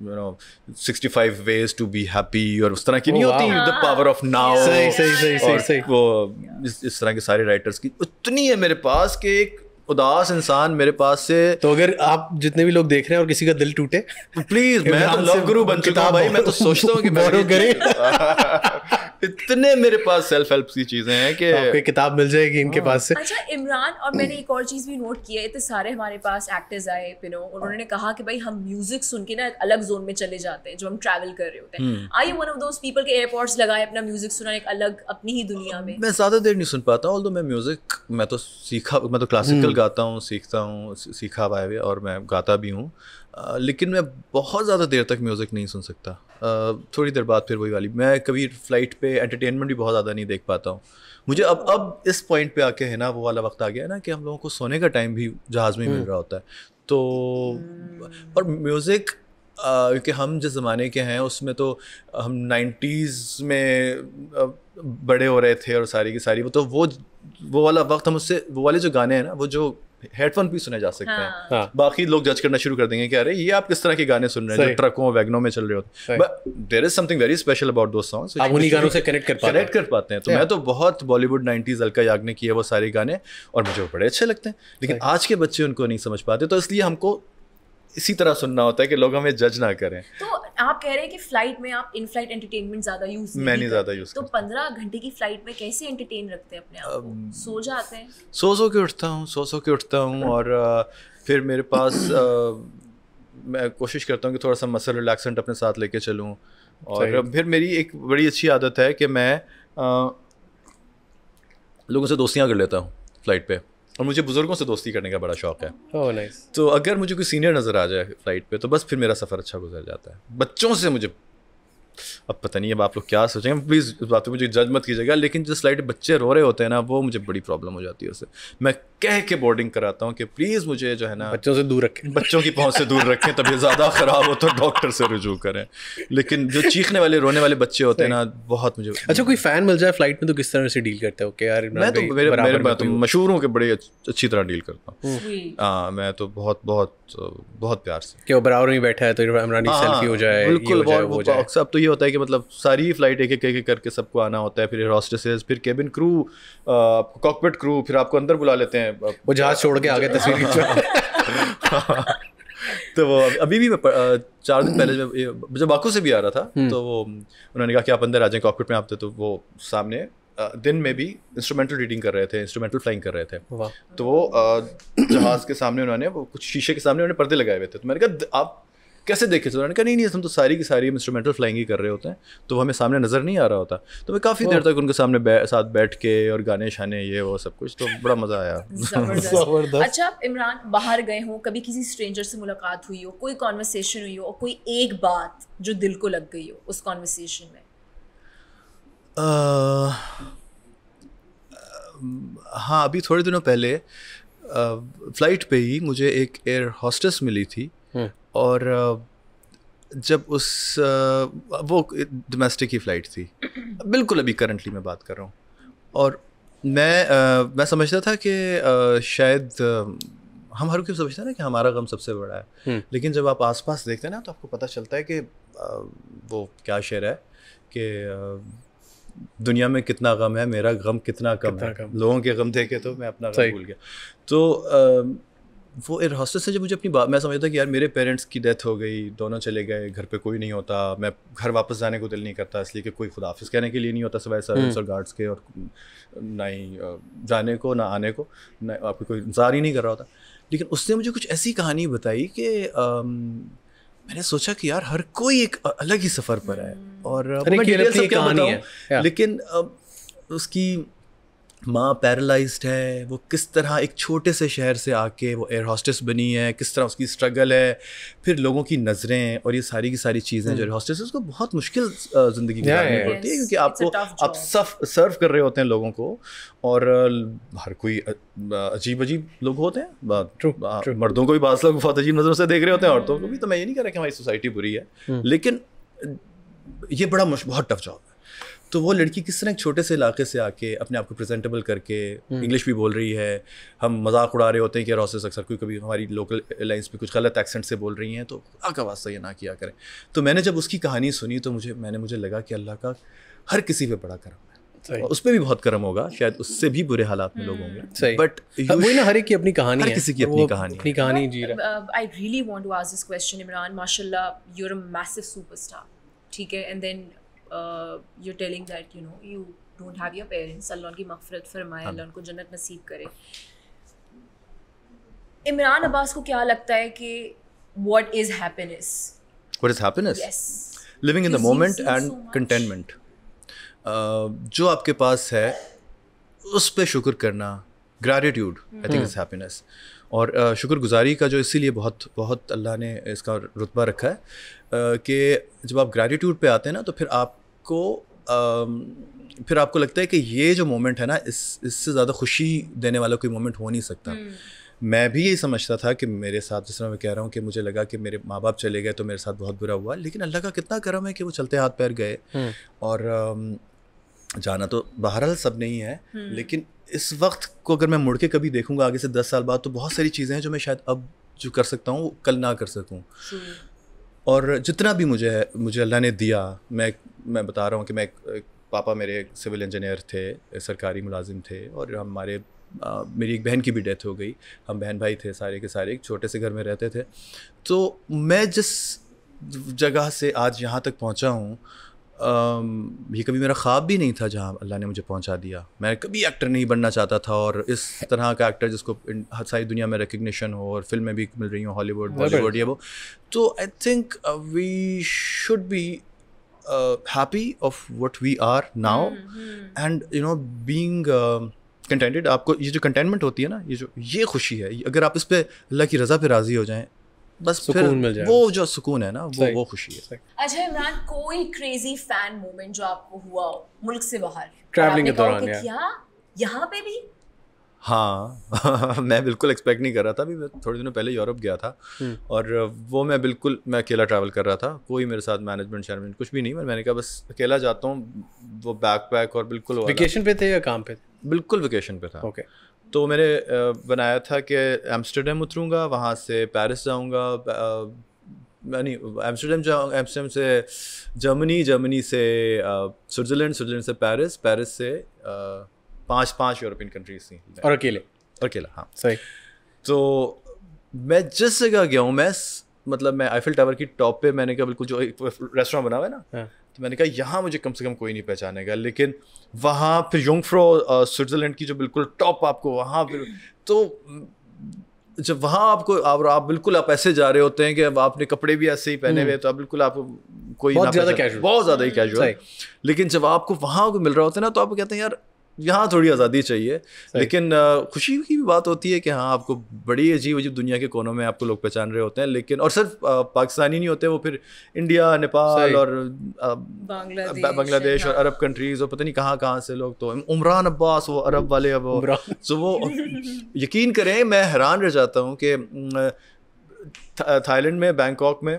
you know sixty five ways to be happy और उस तरह की oh, नहीं होती द पावर ऑफ नाउ सही सही सही सही वो इस तरह के सारे राइटर्स की उतनी है मेरे पास कि एक उदास इंसान मेरे पास से तो अगर आप जितने भी लोग देख रहे हैं और किसी का दिल टूटे प्लीज मैं तो लव गुरु बन चुका भाई मैं तो सोचता हूँ कि मैं करें इतने मेरे पास सेल्फ हेल्प की चीजें हैं कि आपको किताब मिल जाएगी इनके हाँ। पास से अच्छा इमरान और मैंने एक और चीज भी नोट की है इतने सारे हमारे पास एक्टर्स आए यू नो उन्होंने कहा कि भाई हम म्यूजिक सुन के ना अलग जोन में चले जाते हैं जो हम ट्रैवल कर रहे होते हैं I am one of those people के एयरपोर्ट्स लगाए अपना म्यूजिक सुना एक अलग अपनी ही दुनिया में मैं ज्यादा देर नहीं सुन पाता ऑल्दो मैं म्यूजिक मैं तो सीखा मैं तो क्लासिकल हम्म। गाता हूँ सीखता हूँ सीखा हुआ है और मैं गाता भी हूँ लेकिन मैं बहुत ज़्यादा देर तक म्यूज़िक नहीं सुन सकता थोड़ी देर बाद फिर वही वाली मैं कभी फ़्लाइट पे एंटरटेनमेंट भी बहुत ज़्यादा नहीं देख पाता हूँ मुझे अब अब इस पॉइंट पे आके है ना वो वाला वक्त आ गया है ना कि हम लोगों को सोने का टाइम भी जहाज़ में मिल हम्म। रहा होता है तो हम्म। और म्यूज़िक क्योंकि हम जिस ज़माने के हैं उसमें तो हम नाइन्टीज़ में बड़े हो रहे थे और सारी की सारी वो तो वो वो वाला वक्त हम उससे वो वाले जो गाने हैं ना वो जो हेडफोन भी सुने जा सकते हैं हाँ। हाँ। बाकी लोग जज करना शुरू कर देंगे कि अरे ये आप किस तरह के गाने सुन रहे हैं जो ट्रकों वैगनों में चल रहे होते but there is something very special about those songs आप उन्हीं गानों से कनेक्ट कर कनेक्ट कर पाते हैं तो मैं तो बहुत बॉलीवुड नाइनटीज अलका याग ने किए वो सारे गाने और मुझे बड़े अच्छे लगते हैं लेकिन आज के बच्चे उनको नहीं समझ पाते तो इसलिए हमको इसी तरह सुनना होता है कि लोग हमें जज ना करें तो आप कह रहे हैं कि फ्लाइट में आप इन फ्लाइट एंटरटेनमेंट ज्यादा यूज मैं नहीं ज्यादा यूज तो पंद्रह घंटे की फ्लाइट में कैसे एंटरटेन रखते हैं अपने आप सो जाते हैं सो सो के उठता हूँ सो सो के उठता हूँ और फिर मेरे पास मैं कोशिश करता हूँ कि थोड़ा सा मसल रिलैक्सेंट अपने साथ लेके चलूँ और फिर मेरी एक बड़ी अच्छी आदत है कि मैं आ, लोगों से दोस्तियाँ कर लेता हूँ फ्लाइट पे और मुझे बुज़ुर्गों से दोस्ती करने का बड़ा शौक है oh, nice. तो अगर मुझे कोई सीनियर नज़र आ जाए फ्लाइट पे तो बस फिर मेरा सफ़र अच्छा गुजर जाता है बच्चों से मुझे अब पता नहीं अब आप लोग क्या सोचेंगे प्लीज़ इस बात पर मुझे जज मत कीजिएगा लेकिन जो स्लाइड बच्चे रो रहे होते हैं ना वो मुझे बड़ी प्रॉब्लम हो जाती है उससे मैं कह के बोर्डिंग कराता हूँ कि प्लीज़ मुझे जो है ना बच्चों से दूर रखें बच्चों की पहुँच से दूर रखें तबीयत ज़्यादा ख़राब हो तो डॉक्टर से रजू करें लेकिन जो चीखने वाले रोने वाले बच्चे होते हैं ना बहुत मुझे अच्छा कोई फ़ैन मिल जाए फ्लाइट में तो किस तरह से डील करते हो कि यार मैं तो मेरे मेरे मैं तो, तो मशहूर हूँ कि बड़ी अच्छी तरह डील करता हूँ हम्म। हाँ मैं तो बहुत बहुत बहुत प्यार से कि बराबर में बैठा है तो इमरानी सेल्फी हाँ, हो जाए बिल्कुल अब तो ये होता है कि मतलब सारी फ्लाइट एक एक एक करके सबको आना होता है फिर हॉस्टेसेस फिर केबिन क्रू कॉकपेट क्रू फिर आपको अंदर बुला लेते हैं वो जहाज छोड़ के आगे तस्वीर तो वो अभी भी चार दिन पहले जब जब बाकू से भी आ रहा था हम्म। तो वो उन्होंने कहा कि आप अंदर आ जाएं कॉकपिट में आप तो, तो वो सामने दिन में भी इंस्ट्रूमेंटल रीडिंग कर रहे थे इंस्ट्रूमेंटल फ्लाइंग कर रहे थे तो वो जहाज के सामने उन्होंने वो कुछ शीशे के सामने उन्होंने पर्दे लगाए हुए थे तो मैंने कहा आप कैसे देखे चल उन्होंने कहा नहीं नहीं हम तो सारी की सारी इंस्ट्रूमेंटल फ्लाइंग ही कर रहे होते हैं तो हमें सामने नज़र नहीं आ रहा होता तो मैं काफ़ी देर तक उनके सामने बै, साथ बैठ के और गाने शाने ये वो सब कुछ तो बड़ा मज़ा आया अच्छा आप इमरान बाहर गए हों कभी किसी स्ट्रेंजर से मुलाकात हुई हो कोई कॉन्वर्सेशन हुई हो और कोई एक बात जो दिल को लग गई हो उस कॉन्वर्सेशन में हाँ अभी थोड़े दिनों पहले फ्लाइट पे ही मुझे एक एयर हॉस्टेस मिली थी हम्म। और जब उस वो डोमेस्टिक ही फ़्लाइट थी बिल्कुल अभी करंटली मैं बात कर रहा हूँ और मैं आ, मैं समझता था कि आ, शायद हम हर कोई समझते हैं ना कि हमारा गम सबसे बड़ा है हम्म। लेकिन जब आप आसपास देखते हैं ना तो आपको पता चलता है कि आ, वो क्या शेर है कि दुनिया में कितना गम है मेरा गम कितना कम कितना है कम। लोगों के गम देखे तो मैं अपना गम भूल गया तो आ, वो हॉस्टल से जब मुझे अपनी बात मैं समझता कि यार मेरे पेरेंट्स की डेथ हो गई दोनों चले गए घर पे कोई नहीं होता मैं घर वापस जाने को दिल नहीं करता इसलिए कि कोई खुदाफिस कहने के लिए नहीं होता सिवाय सर्विस और गार्ड्स के और ना ही जाने को ना आने को ना आपको कोई इंतजार ही नहीं कर रहा होता लेकिन उसने मुझे कुछ ऐसी कहानी बताई कि मैंने सोचा कि यार हर कोई एक अलग ही सफ़र पर है और लेकिन उसकी माँ पैरलाइज है वो किस तरह एक छोटे से शहर से आके वो एयर हॉस्टेस बनी है किस तरह उसकी स्ट्रगल है फिर लोगों की नज़रें और ये सारी की सारी चीज़ें जो एयर हम्म। हॉस्टेस उसको बहुत मुश्किल ज़िंदगी गुजारनी पड़ती है क्योंकि आपको आप सफ़ सर्व कर रहे होते हैं लोगों को और हर कोई अजीब अजीब लोग होते हैं मर्दों को भी बास लोग बहुत अजीब नज़रों से देख रहे होते हैं औरतों को भी तो मैं ये नहीं कह रहा कि हमारी सोसाइटी बुरी है हम्म। लेकिन ये बड़ा बहुत टफ जॉब है तो वो लड़की किस तरह एक छोटे से इलाके से आके अपने आप को प्रेजेंटेबल करके इंग्लिश हम्म। भी बोल रही है हम मजाक उड़ा रहे होते हैं कि रोसेस अक्सर कोई कभी हमारी लोकल लाइन्स पे कुछ गलत एक्सेंट से बोल रही हैं तो अल्लाह का वास्ता ये ना किया करें तो मैंने जब उसकी कहानी सुनी तो मुझे मैंने मुझे लगा कि अल्लाह का हर किसी पर बड़ा करम और उस पर भी बहुत कर्म होगा शायद उससे भी बुरे हालात में लोग होंगे हम्म, बट वही ना हर एक की अपनी कहानी है किसी की अपनी कहानी अपनी कहानी जी रहा I really want to ask this question Imran माशाल्लाह you are a massive superstar ठीक है and then you telling that you know you don't have your parents Allah उनकी मफ़रत फरमाए अल्लाह उनको जन्नत नसीब करे इमरान अब्बास को क्या लगता है कि what is happiness what is happiness living in the moment and contentment जो आपके पास है उस पे शुक्र करना gratitude I think is happiness और शुक्रगुजारी का जो इसीलिए बहुत बहुत अल्लाह ने इसका रुतबा रखा है कि जब आप ग्रेटिट्यूड पे आते हैं ना तो फिर आपको फिर आपको लगता है कि ये जो मोमेंट है ना इस इससे ज़्यादा खुशी देने वाला कोई मोमेंट हो नहीं सकता हम्म। मैं भी यही समझता था कि मेरे साथ जिस तरह मैं कह रहा हूँ कि मुझे लगा कि मेरे माँ बाप चले गए तो मेरे साथ बहुत बुरा हुआ लेकिन अल्लाह का कितना करम है कि वो चलते हाथ पैर गए हम्म। और जाना तो बहरहाल सब नहीं है हम्म। लेकिन इस वक्त को अगर मैं मुड़ के कभी देखूंगा आगे से दस साल बाद तो बहुत सारी चीज़ें हैं जो मैं शायद अब जो कर सकता हूँ कल ना कर सकूँ और जितना भी मुझे मुझे अल्लाह ने दिया मैं मैं बता रहा हूँ कि मैं पापा मेरे सिविल इंजीनियर थे सरकारी मुलाजिम थे और हमारे आ, मेरी एक बहन की भी डेथ हो गई हम बहन भाई थे सारे के सारे एक छोटे से घर में रहते थे तो मैं जिस जगह से आज यहाँ तक पहुँचा हूँ ये कभी मेरा ख्वाब भी नहीं था जहाँ अल्लाह ने मुझे पहुँचा दिया मैं कभी एक्टर नहीं बनना चाहता था और इस तरह का एक्टर जिसको हर सारी दुनिया में रिकग्निशन हो और फिल्में भी मिल रही हूँ हॉलीवुड बॉलीवुड ये वो तो I think we should be happy of what we are now and you know being contented आपको ये जो कंटेनमेंट होती है ना ये जो ये खुशी है अगर आप इस पर अल्लाह की रज़ा पर राज़ी हो जाएँ बस फिर वो जो सुकून है ना वो वो खुशी है अच्छा इमरान कोई क्रेजी फैन मोमेंट जो आपको हुआ हो मुल्क से बाहर ट्रैवलिंग के दौरान या हाँ, यहाँ पे भी हाँ मैं बिल्कुल एक्सपेक्ट नहीं कर रहा था अभी मैं थोड़े दिनों पहले यूरोप गया था हम्म। और वो मैं बिल्कुल मैं अकेला ट्रैवल कर रहा था कोई मेरे साथ मैनेजमेंट शैनेजमेंट कुछ भी नहीं मैं मैंने कहा बस अकेला जाता हूँ वो बैक पैक और बिल्कुल वेकेशन पे थे या काम पे थे बिल्कुल वेकेशन पे था ओके okay. तो मैंने बनाया था कि एम्स्टरडेम उतरूँगा वहाँ से पेरिस जाऊँगा नहीं एम्स्टर्डम जाऊँगा एम्स्टरडेम से जर्मनी जर्मनी से स्विट्ज़रलैंड स्विट्ज़रलैंड से पेरिस पेरिस से पांच पांच यूरोपियन कंट्रीज थी और अकेले और अकेला हाँ सही तो मैं जिस जगह गया हूँ मैं मतलब मैं आईफिल टावर की टॉप पे मैंने कहा बिल्कुल जो रेस्टोरेंट बना हुआ है ना हाँ। तो मैंने कहा यहाँ मुझे कम से कम कोई नहीं पहचानेगा लेकिन वहाँ फिर योंगफ्रो स्विट्ज़रलैंड uh, की जो बिल्कुल टॉप आपको वहाँ फिर तो mm, जब वहाँ आपको आप, आप बिल्कुल आप ऐसे जा रहे होते हैं कि अब आपने कपड़े भी ऐसे ही पहने mm. हुए तो आप बिल्कुल आप कोई बहुत ज़्यादा कैजुअल बहुत ज़्यादा ही कैजुअल mm, लेकिन जब आपको वहाँ को मिल रहा होता है ना तो आप कहते हैं यार यहाँ थोड़ी आज़ादी चाहिए लेकिन खुशी की भी बात होती है कि हाँ आपको बड़ी अजीब अजीब दुनिया के कोनों में आपको लोग पहचान रहे होते हैं लेकिन और सिर्फ पाकिस्तानी नहीं होते वो फिर इंडिया नेपाल और बांग्लादेश और अरब कंट्रीज़ और पता नहीं कहाँ कहाँ से लोग तो उमरान अब्बास वो अरब वाले अब तो वो यकीन करें मैं हैरान रह जाता हूँ कि थाईलैंड में बैंकॉक में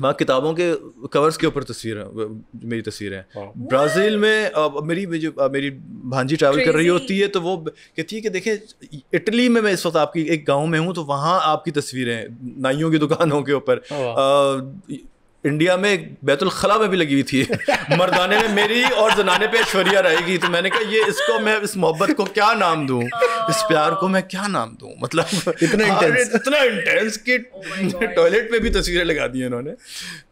वहाँ किताबों के कवर्स के ऊपर तस्वीर है मेरी तस्वीर है ब्राज़ील में मेरी मेरी, मेरी भांजी ट्रैवल कर रही होती है तो वो कहती है कि देखें इटली में मैं इस वक्त आपकी एक गांव में हूँ तो वहाँ आपकी तस्वीरें नाइयों की दुकानों के ऊपर oh, इंडिया में बैतुल खला में भी लगी हुई थी मर्दाने में मेरी और जनाने पे ऐश्वर्या रहेगी तो मैंने कहा ये इसको मैं इस मोहब्बत को क्या नाम दूं इस प्यार को मैं क्या नाम दूं मतलब इतना इंटेंस हाँ, इतना इंटेंस कि टॉयलेट में भी तस्वीरें लगा दी इन्होंने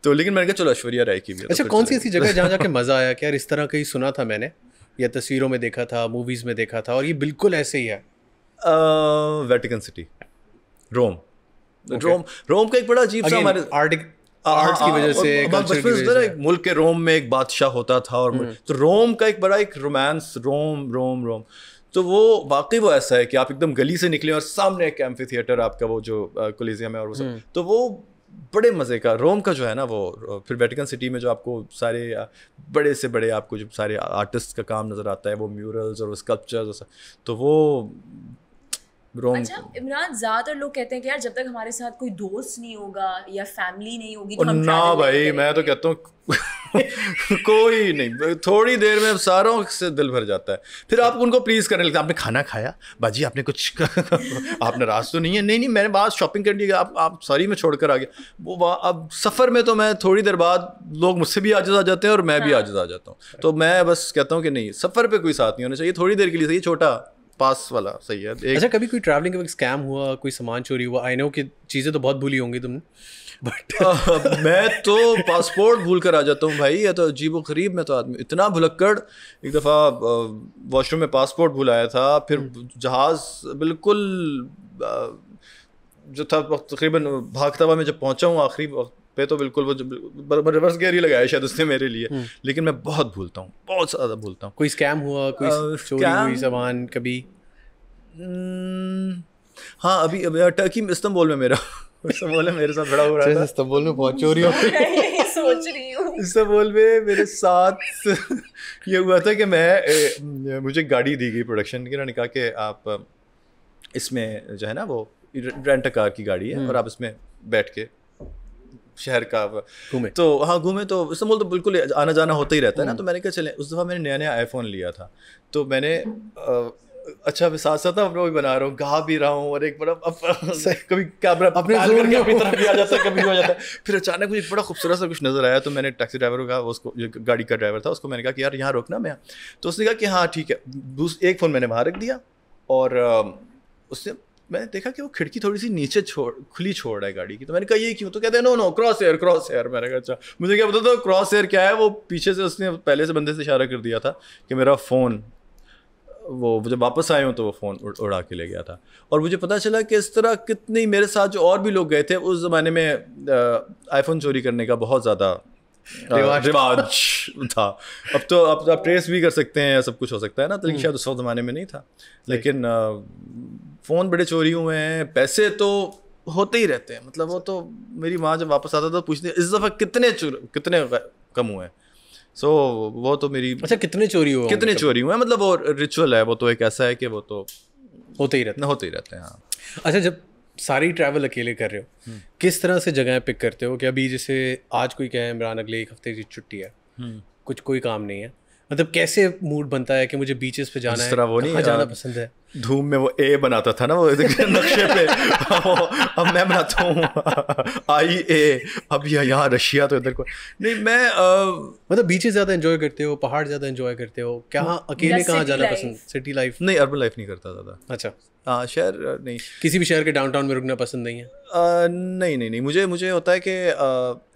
तो लेकिन मैंने कहा चलो ऐश्वर्या राय की भी तो अच्छा कौन सी ऐसी जगह जहाँ जाके मज़ा आया कि यार इस तरह कहीं सुना था मैंने या तस्वीरों में देखा था मूवीज़ में देखा था और ये बिल्कुल ऐसे ही है वेटिकन सिटी रोम रोम रोम का एक बड़ा अजीब सा हमारे आर्टिक आर्ट्स हाँ, की हाँ, वजह से की वजह से मुल्क के रोम में एक बादशाह होता था और हम्म। तो रोम का एक बड़ा एक रोमांस रोम रोम रोम तो वो वाकई वो ऐसा है कि आप एकदम गली से निकले और सामने एक कैम्फी थिएटर आपका वो जो कोलिजियम है और वो सब हम्म। तो वो बड़े मज़े का रोम का जो है ना वो फिर वेटिकन सिटी में जो आपको सारे बड़े से बड़े आपको जो सारे आर्टिस्ट का काम नज़र आता है वो म्यूरल्स और स्कल्पचर्स और सब तो वो अच्छा इमरान ज्यादातर लोग कहते हैं कि यार जब तक हमारे साथ कोई दोस्त नहीं होगा या फैमिली नहीं होगी तो हम ना भाई मैं तो कहता हूँ कोई नहीं थोड़ी देर में सारों से दिल भर जाता है फिर आप उनको प्लीज करने लगते आपने खाना खाया बाजी आपने कुछ आपने रास्त तो नहीं है नहीं नहीं मैंने बात शॉपिंग कर ली आप आप सॉरी में छोड़कर आ गया वो अब सफ़र में तो मैं थोड़ी देर बाद लोग मुझसे भी आज आ जाते हैं और मैं भी हाँ। आज आ जाता हूँ तो मैं बस कहता हूँ कि नहीं सफ़र पर कोई साथ नहीं होना चाहिए थोड़ी देर के लिए सही छोटा पास वाला सही है एक अच्छा कभी कोई ट्रैवलिंग के वक्त स्कैम हुआ कोई सामान चोरी हुआ आई नो कि चीज़ें तो बहुत भूली होंगी तुमने बट मैं तो पासपोर्ट भूल कर आ जाता हूँ भाई या तो अजीब वरीब मैं तो आदमी इतना भुलक्कड़ एक दफ़ा वॉशरूम में पासपोर्ट भुलाया था फिर हम्म। जहाज़ बिल्कुल जो था तकरीबन भागता हुआ मैं जब पहुँचा हूँ आखिरी पे तो बिल्कुल वो रिवर्स गियर ही लगाया शायद उसने मेरे लिए हम्म। लेकिन मैं बहुत भूलता हूँ बहुत ज़्यादा भूलता हूँ कोई स्कैम हुआ कोई चोरी हुई सामान कभी हम्म, हाँ अभी, अभी टर्की इस्तंबुल में मेरा इस्तंबुल में मेरे साथ बड़ा हो रहा था इस्तंबुल में बहुत चोरी हो सोच रही हूँ इस्तंबुल में मेरे साथ ये हुआ था कि मैं मुझे गाड़ी दी गई प्रोडक्शन की ना कहा कि आप इसमें जो है ना वो रेंट कार की गाड़ी है हम्म। और आप इसमें बैठ के शहर का घूमे तो हाँ घूमे तो इस्तेमाल तो बिल्कुल आना जाना होता ही रहता है ना तो मैंने कहा चले उस दफ़ा मैंने नया नया आईफोन लिया था तो मैंने अच्छा मैं साथ साथ अपना भी बना रहा हूँ गा भी रहा हूँ और एक बड़ा अप, कभी कैमरा अपने भी आ जाता है कभी हो जाता है फिर अचानक मुझे बड़ा खूबसूरत सा कुछ नज़र आया तो मैंने टैक्सी ड्राइवर को कहा उसको जो गाड़ी का ड्राइवर था उसको मैंने कहा कि यार यहाँ रोकना मैं तो उसने कहा कि हाँ ठीक है एक फ़ोन मैंने वहाँ रख दिया और उसने मैंने देखा कि वो खिड़की थोड़ी सी नीचे छोड़ खुली छोड़ रहा है गाड़ी की तो मैंने कहा ये क्यों तो कहते हैं no no cross air cross air मैंने कहा अच्छा मुझे क्या पता था क्रॉस एयर क्या है वो पीछे से उसने पहले से बंदे से इशारा कर दिया था कि मेरा फ़ोन वो जब वापस आए हूँ तो वो फ़ोन उड़ा के ले गया था और मुझे पता चला कि इस तरह कितनी मेरे साथ जो और भी लोग गए थे उस ज़माने में आईफोन चोरी करने का बहुत ज़्यादा रिवाज था अब तो अब आप ट्रेस भी कर सकते हैं सब कुछ हो सकता है ना तो लेकिन हम्म। शायद उस ज़माने में नहीं था लेकिन फ़ोन बड़े चोरी हुए हैं पैसे तो होते ही रहते हैं मतलब वो तो मेरी माँ जब वापस आता था तो पूछती इस दफ़ा कितने कितने कम हुए हैं सो so, वो तो मेरी अच्छा कितने चोरी हुए कितने चोरी हुए मतलब वो रिचुअल है वो तो एक ऐसा है कि वो तो होते ही रहते होते ही रहते हैं हाँ अच्छा जब सारी ट्रैवल अकेले कर रहे हो हम्म। किस तरह से जगह पिक करते हो कि अभी जैसे आज कोई कहे इमरान अगले एक हफ्ते की छुट्टी है हम्म। कुछ कोई काम नहीं है मतलब कैसे मूड बनता है कि मुझे बीचेस पे जाना है वो नहीं जाना पसंद है धूम में वो ए बनाता था ना वो नक्शे पे अब मैं बनाता हूँ आई ए अब यह यहाँ रशिया तो इधर को नहीं मैं आ, मतलब बीचेस ज़्यादा एंजॉय करते हो पहाड़ ज़्यादा एंजॉय करते हो क्या हाँ। अकेले कहाँ जाना पसंद सिटी लाइफ नहीं अर्बन लाइफ नहीं करता ज़्यादा अच्छा हाँ शहर नहीं किसी भी शहर के डाउनटाउन में रुकना पसंद नहीं है आ, नहीं नहीं नहीं मुझे मुझे होता है कि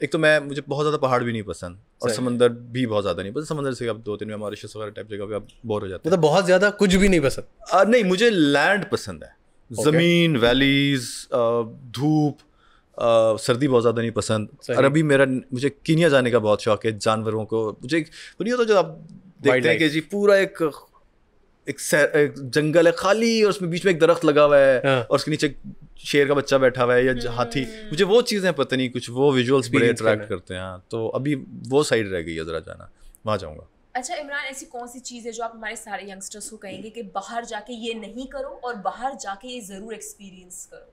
एक तो मैं मुझे बहुत ज़्यादा पहाड़ भी नहीं पसंद और समंदर भी बहुत ज़्यादा नहीं पसंद समंदर से अब दो तीन में मॉरिशस वगैरह टाइप जगह भी अब बोर हो जाते हैं मतलब बहुत ज़्यादा कुछ भी नहीं पसंद आ, नहीं मुझे लैंड पसंद है ज़मीन वैलीज धूप Uh, सर्दी बहुत ज़्यादा नहीं पसंद और अभी मेरा मुझे कीनिया जाने का बहुत शौक है जानवरों को मुझे नहीं होता जो आप देखते हैं कि जी पूरा एक एक, एक जंगल है खाली और उसमें बीच में एक दरख्त लगा हुआ है हाँ. और उसके नीचे शेर का बच्चा बैठा हुआ है या हाथी हम्म। मुझे वो चीज़ें पता नहीं कुछ वो विजुअल्स बड़े अट्रैक्ट करते हैं हाँ। तो अभी वो साइड रह गई है ज़रा जाना वहाँ जाऊँगा अच्छा इमरान ऐसी कौन सी चीज़ है जो आप हमारे सारे यंगस्टर्स को कहेंगे कि बाहर जाके ये नहीं करो और बाहर जाके ये ज़रूर एक्सपीरियंस करो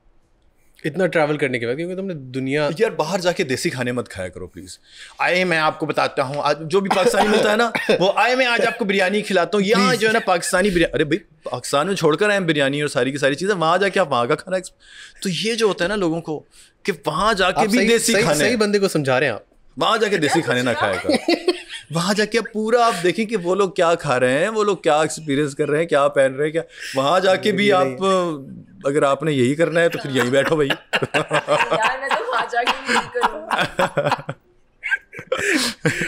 इतना ट्रैवल करने के बाद क्योंकि तुमने दुनिया यार बाहर जाके देसी खाने मत खाया करो प्लीज आए मैं आपको बताता हूँ जो भी पाकिस्तानी मिलता है ना वो आए मैं आज आपको बिरयानी खिलाता हूँ यहाँ जो है ना पाकिस्तानी बिरयानी अरे भाई पाकिस्तान में छोड़कर आए बिरयानी और सारी की सारी चीज़ें वहाँ जाके आप वहाँ का खाना तो ये जो होता है ना लोगों को कि वहाँ जाके भी देसी खाने सही बंदे को समझा रहे हैं आप वहाँ जाके देसी खाने ना खाएगा वहाँ जाके आप पूरा आप देखें कि वो लोग क्या खा रहे हैं वो लोग क्या एक्सपीरियंस कर रहे हैं क्या पहन रहे हैं क्या वहाँ जाके भी आप अगर आपने यही करना है तो फिर यही बैठो भाई तो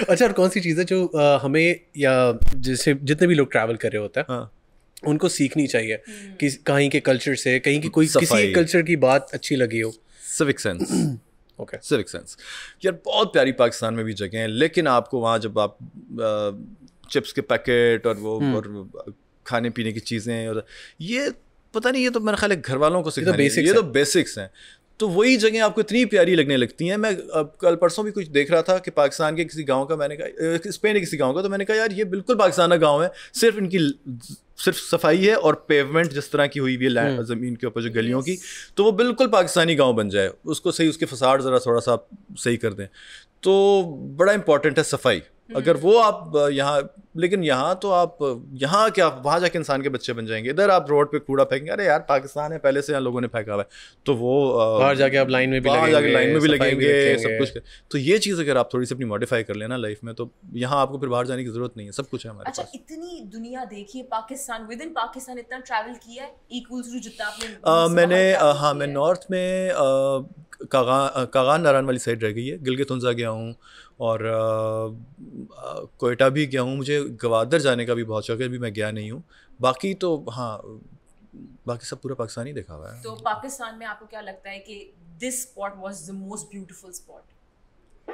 अच्छा और कौन सी चीज़ है जो आ, हमें या जैसे जितने भी लोग ट्रैवल कर रहे होते हैं हाँ. उनको सीखनी चाहिए कि कहीं के कल्चर से कहीं की कोई किसी कल्चर की बात अच्छी लगी हो civic sense okay civic sense यार बहुत प्यारी पाकिस्तान में भी जगह है लेकिन आपको वहाँ जब आप चिप्स के पैकेट और वो हम्म। और खाने पीने की चीज़ें और ये पता नहीं ये तो मेरा ख्याल है घर वालों को सीख ये, ये तो बेसिक्स तो हैं तो वही जगह आपको इतनी प्यारी लगने लगती हैं मैं अब कल परसों भी कुछ देख रहा था कि पाकिस्तान के किसी गांव का मैंने कहा स्पेन के किसी गांव का तो मैंने कहा यार ये बिल्कुल पाकिस्तान का गांव है सिर्फ इनकी सिर्फ सफाई है और पेवमेंट जिस तरह की हुई भी है लैंड हम्म। ज़मीन के ऊपर जो गलियों की तो वो बिल्कुल पाकिस्तानी गांव बन जाए उसको सही उसके फसाड ज़रा थोड़ा सा सही कर दें तो बड़ा इंपॉर्टेंट है सफाई अगर हम्म। वो आप यहाँ लेकिन यहाँ तो आप यहाँ क्या वहाँ जाके इंसान के बच्चे बन जाएंगे इधर आप रोड पे कूड़ा फेंकेंगे अरे यार पाकिस्तान है पहले से यहाँ लोगों ने फेंका हुआ है तो वो बाहर जाके आप लाइन में भी बाहर जाके लाइन में भी लगेंगे सब कुछ तो ये चीज़ अगर आप थोड़ी सी अपनी मॉडिफाई कर लेना लाइफ में तो यहाँ आपको फिर बाहर जाने की जरूरत नहीं है सब कुछ है हमारे अच्छा इतनी दुनिया देखी है पाकिस्तान विद इन पाकिस्तान इतना ट्रैवल किया है मैंने हाँ मैं नॉर्थ में कागान नारायण वाली साइड रह गई है गिलगित गया हूँ और कोयटा भी गया हूँ मुझे गवादर जाने का भी बहुत शौक है अभी मैं गया नहीं हूँ बाकी तो हाँ बाकी सब पूरा पाकिस्तान ही देखा हुआ है तो पाकिस्तान में आपको क्या लगता है कि this spot was the most beautiful spot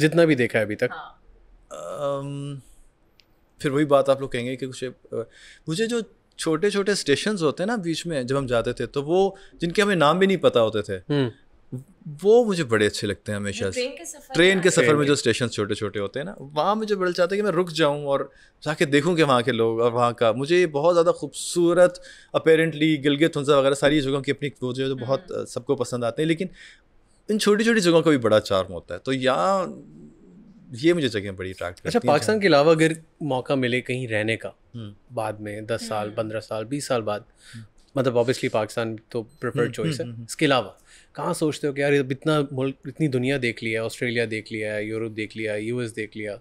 जितना भी देखा है अभी तक हाँ. फिर वही बात आप लोग कहेंगे कि कुछ मुझे जो छोटे छोटे स्टेशन होते हैं ना बीच में जब हम जाते थे तो वो जिनके हमें नाम भी नहीं पता होते थे हम्म। वो मुझे बड़े अच्छे लगते हैं हमेशा ट्रेन के सफर ट्रेन के सफर में जो स्टेशन छोटे छोटे होते हैं ना वहाँ मुझे बड़ा चाहता है कि मैं रुक जाऊँ और जाके देखूँ कि वहाँ के लोग और वहाँ का मुझे बहुत ज़्यादा खूबसूरत अपेरेंटली गिलगित हंसा वगैरह सारी जगहों की अपनी वो जो हम्म। बहुत सबको पसंद आते हैं लेकिन इन छोटी छोटी जगहों का भी बड़ा चार्म होता है तो यहाँ ये मुझे जगह बड़ी अट्रैक्ट अच्छा पाकिस्तान के अलावा अगर मौका मिले कहीं रहने का हम्म। बाद में दस हम्म। साल पंद्रह साल बीस साल बाद मतलब ऑब्वियसली पाकिस्तान तो प्रेफर्ड हम्म, चॉइस है हम्म, हम्म। इसके अलावा कहाँ सोचते हो कि यार इतना मुल्क इतनी दुनिया देख लिया है ऑस्ट्रेलिया देख लिया है यूरोप देख लिया है यूएस देख लिया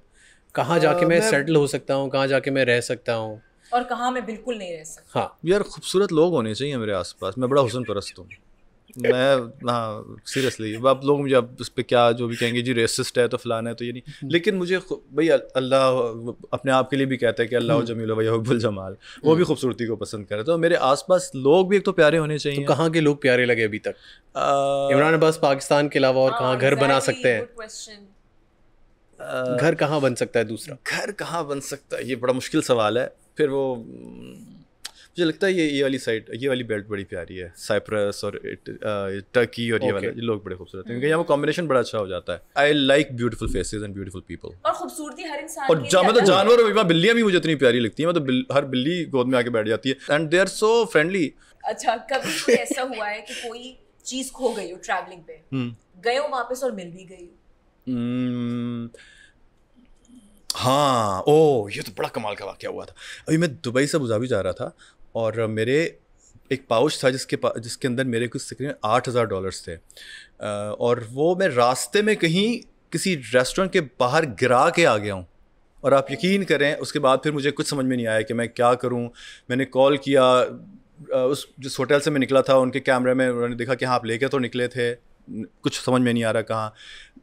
कहाँ जाके मैं सेटल हो सकता हूँ कहाँ जाके मैं रह सकता हूँ और कहाँ मैं बिल्कुल नहीं रह सकता हाँ यार खूबसूरत लोग होने चाहिए मेरे आसपास मैं बड़ा हुसन परस्त हूँ मैं हाँ सीरियसली अब लोग मुझे अब उस पर क्या जो भी कहेंगे जी रेसिस्ट है तो फलाना है तो ये नहीं हम्म। लेकिन मुझे भाई अल्लाह अपने आप के लिए भी कहता है कि अल्लाह हम्म। जमील भैयाबुल जमाल वो भी हम्म। खूबसूरती को पसंद करे तो मेरे आसपास लोग भी एक तो प्यारे होने चाहिए तो कहाँ के लोग प्यारे लगे अभी तक इमरान अब्बास पाकिस्तान के अलावा और हाँ, कहाँ घर बना सकते हैं घर कहाँ बन सकता है दूसरा घर कहाँ बन सकता है ये बड़ा मुश्किल सवाल है फिर वो मुझे लगता है ये ये वाली साइड ये वाली बेल्ट बड़ी प्यारी है साइप्रस और टर्की uh, और ये वाला ये लोग बड़े खूबसूरत हैं क्योंकि hmm. यहाँ वो कॉम्बिनेशन बड़ा अच्छा हो जाता है I like beautiful faces and beautiful people और खूबसूरती हर इंसान और जहाँ मतलब जानवर और बिल्लियाँ भी मुझे इतनी प्यारी लगती है मतलब हर बिल्ली गोद में आके बैठ जाती है and they are so friendly अच्छा कभी कोई ऐसा हुआ है कि कोई चीज खो गई हो ट्रैवलिंग पे hmm. गए हो वापस और मिल भी गई hmm. हाँ ओ ये तो बड़ा कमाल का वाक्य हुआ था अभी मैं दुबई से अबू जा रहा था और मेरे एक पाउच था जिसके पा, जिसके अंदर मेरे कुछ तकरीबन आठ हज़ार डॉलर्स थे और वो मैं रास्ते में कहीं किसी रेस्टोरेंट के बाहर गिरा के आ गया हूँ और आप यकीन करें उसके बाद फिर मुझे कुछ समझ में नहीं आया कि मैं क्या करूँ मैंने कॉल किया उस जिस होटल से मैं निकला था उनके कैमरे में उन्होंने देखा कि हाँ आप लेके तो निकले थे कुछ समझ में नहीं आ रहा कहाँ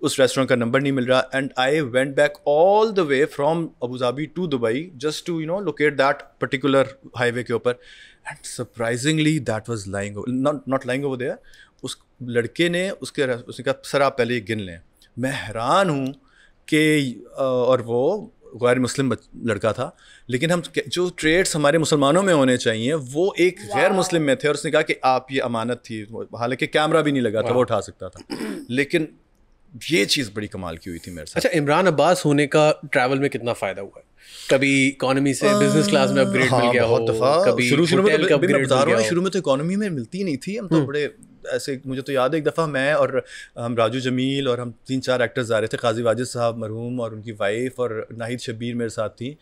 उस रेस्टोरेंट का नंबर नहीं मिल रहा and I went back all the way from Dhabi to Dubai just to you know locate that particular highway के ऊपर and surprisingly that was lying not not lying over there उस लड़के ने उसके उसने कहा सर आप पहले गिन लें मैं हैरान हूँ कि और वो गैर मुस्लिम लड़का था लेकिन हम जो ट्रेड्स हमारे मुसलमानों में होने चाहिए वो एक गैर मुस्लिम में थे और उसने कहा कि आप ये अमानत थी हालांकि कैमरा भी नहीं लगा था वो उठा सकता था लेकिन ये चीज़ बड़ी कमाल की हुई थी मेरे साथ अच्छा इमरान अब्बास होने का ट्रैवल में कितना फ़ायदा हुआ है कभी इकोनॉमी से बिजनेस क्लास में अपग्रेड हाँ, मिल गया बहुत दफा कभी शुरू शुरू में तो बता रहा हूँ शुरू में तो इकोनॉमी में मिलती नहीं थी हम तो हम्म। बड़े ऐसे मुझे तो याद है एक दफ़ा मैं और हम राजू जमील और हम तीन चार एक्टर्स आ रहे थे काजी वाजिद साहब मरहूम और उनकी वाइफ और नाहिद शबीर मेरे साथ थी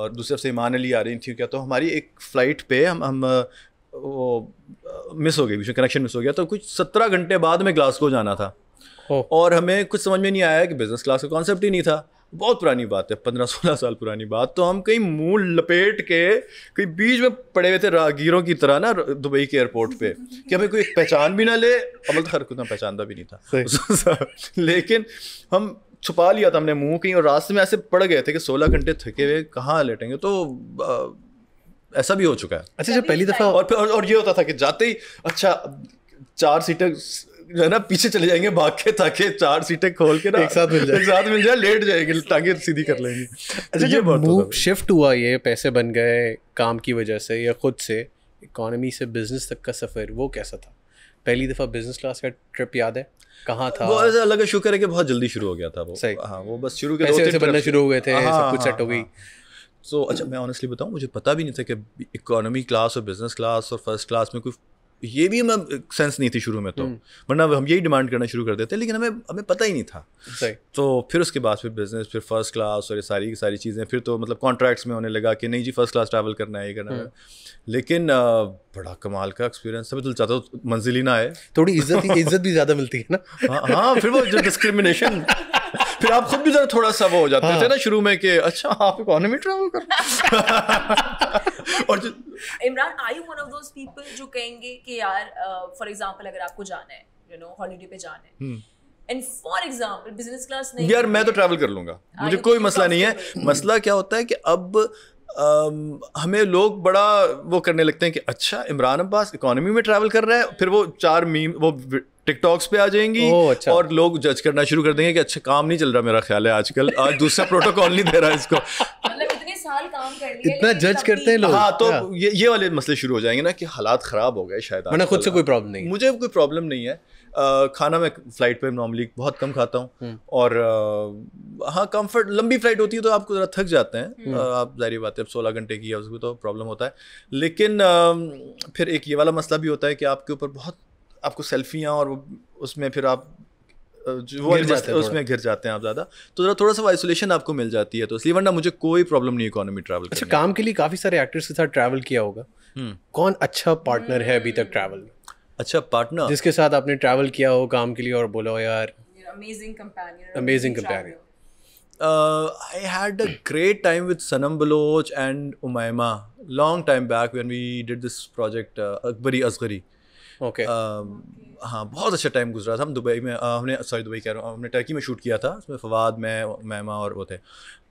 और दूसरे से ईमान अली आ रही थी क्या तो हमारी एक फ़्लाइट पे हम हम वो मिस हो गई कनेक्शन मिस हो गया तो कुछ सत्रह घंटे बाद में ग्लासगो जाना था और हमें कुछ समझ में नहीं आया कि बिजनेस क्लास का कॉन्सेप्ट ही नहीं था बहुत पुरानी बात है पंद्रह सोलह साल पुरानी बात तो हम कहीं मुंह लपेट के कहीं बीच में पड़े हुए थे राहगीरों की तरह ना दुबई के एयरपोर्ट पे कि हमें कोई पहचान भी ना ले अमल तो हर कुछ पहचानता भी नहीं था लेकिन हम छुपा लिया था हमने मुंह कहीं और रास्ते में ऐसे पड़ गए थे कि सोलह घंटे थके हुए कहाँ लेटेंगे तो ऐसा भी हो चुका है अच्छा जब पहली दफ़ा और, और ये होता था कि जाते ही अच्छा चार सीटर जो है ना पीछे चले जाएंगे भाग के ताकि चार सीटें खोल के ना एक साथ मिल जाए एक साथ मिल जाए लेट जाएंगे ताकि सीधी कर लेंगे अच्छा ये बहुत शिफ्ट हुआ ये पैसे बन गए काम की वजह से या खुद से इकोनॉमी से बिजनेस तक का सफ़र वो कैसा था पहली दफ़ा बिजनेस क्लास का ट्रिप याद है कहाँ था बहुत अलग शुक्र है कि बहुत जल्दी शुरू हो गया था वो सही हाँ वो बस शुरू के पैसे बनना शुरू हो गए थे हाँ, सब हाँ, कुछ सेट हो हाँ। गई सो so, अच्छा मैं ऑनेस्टली बताऊँ मुझे पता भी नहीं था कि इकोनॉमी क्लास और बिजनेस क्लास और फर्स्ट क्लास में कोई ये भी हमें सेंस नहीं थी शुरू में तो हम्म। वरना हम यही डिमांड करना शुरू कर देते लेकिन हमें हमें पता ही नहीं था तो फिर उसके बाद फिर बिजनेस फिर फर्स्ट क्लास और ये सारी सारी चीज़ें फिर तो मतलब कॉन्ट्रैक्ट्स में होने लगा कि नहीं जी फर्स्ट क्लास ट्रैवल करना है ये करना है हम्म। लेकिन बड़ा कमाल का एक्सपीरियंस सभी तो चाहता मंजिल ही ना आए थोड़ी इज्जत इज्जत भी ज़्यादा मिलती है ना हाँ, हाँ फिर वो जो डिस्क्रिमिनेशन फिर आप खुद भी जरा थोड़ा सा वो हो जाते हाँ। थे ना शुरू में कि अच्छा आप इकोनॉमी ट्रैवल कर और Imran I you one of those people जो कहेंगे कि यार फॉर एग्जांपल अगर आपको जाना है यू नो हॉलीडे पे जाना है and for example business class नहीं यार मैं तो ट्रैवल कर लूंगा मुझे कोई मसला नहीं है मसला क्या होता है कि अब Um, हमें लोग बड़ा वो करने लगते हैं कि अच्छा इमरान अब्बास इकोनॉमी में ट्रैवल कर रहा है फिर वो चार मीम वो टिकटॉक्स पे आ जाएंगी अच्छा। और लोग जज करना शुरू कर देंगे कि अच्छा काम नहीं चल रहा मेरा ख्याल है आजकल आज दूसरा प्रोटोकॉल नहीं दे रहा इसको मतलब इतना जज करते हैं लोग हाँ तो हाँ। ये ये वाले मसले शुरू हो जाएंगे ना कि हालात ख़राब हो गए शायद मैंने खुद से कोई प्रॉब्लम नहीं मुझे कोई प्रॉब्लम नहीं है आ, खाना मैं फ्लाइट पे नॉर्मली बहुत कम खाता हूँ हम्म। और आ, हाँ कंफर्ट लंबी फ्लाइट होती है तो आपको ज़रा थक जाते हैं हम्म। आप जाहिर बात है अब सोलह घंटे की है उसको तो प्रॉब्लम होता है लेकिन फिर एक ये वाला मसला भी होता है कि आपके ऊपर बहुत आपको सेल्फियाँ और उसमें फिर आप जो वो गिर उसमें घिर जाते हैं आप ज़्यादा तो ज़रा थोड़ा सा आइसोलेशन आपको मिल जाती है तो इसलिए वरना मुझे कोई प्रॉब्लम नहीं इकोनॉमी ट्रैवल अच्छा काम के लिए काफ़ी सारे एक्टर्स के साथ ट्रैवल किया होगा हम्म। कौन अच्छा पार्टनर है अभी तक ट्रैवल अच्छा पार्टनर जिसके साथ आपने ट्रैवल किया हो काम के लिए और बोला यार amazing companion I had a great time with Sanam Baloch and Umaima long time back long we did this project Akbari this uh, okay um, हाँ बहुत अच्छा टाइम गुजरा था हम दुबई में आ, हमने सॉरी दुबई कह रहा हूँ हमने टर्की में शूट किया था उसमें फवाद मैं मैमा और वो थे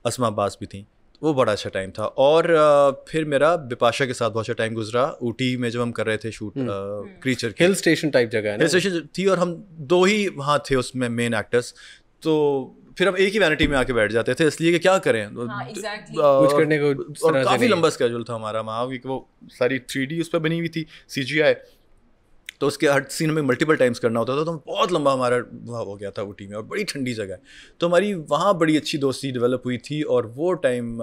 असमा अब्बास भी थी वो बड़ा अच्छा टाइम था और आ, फिर मेरा बिपाशा के साथ बहुत अच्छा टाइम गुजरा ऊटी में जब हम कर रहे थे shoot creature hill station type जगह हिल स्टेशन थी और हम दो ही वहाँ थे उसमें मेन एक्टर्स तो फिर हम एक ही वैनिटी में आके बैठ जाते थे इसलिए कि क्या करें हाँ, exactly. आ, कुछ करने को और काफ़ी लंबा स्केजूल था हमारा वहाँ वो सारी थ्री डी उस पर बनी हुई थी सी जी आई तो उसके हर सीन में मल्टीपल टाइम्स करना होता था तो बहुत लंबा हमारा वहाँ हो गया था वो टीम में और बड़ी ठंडी जगह है तो हमारी वहाँ बड़ी अच्छी दोस्ती डेवलप हुई थी और वो टाइम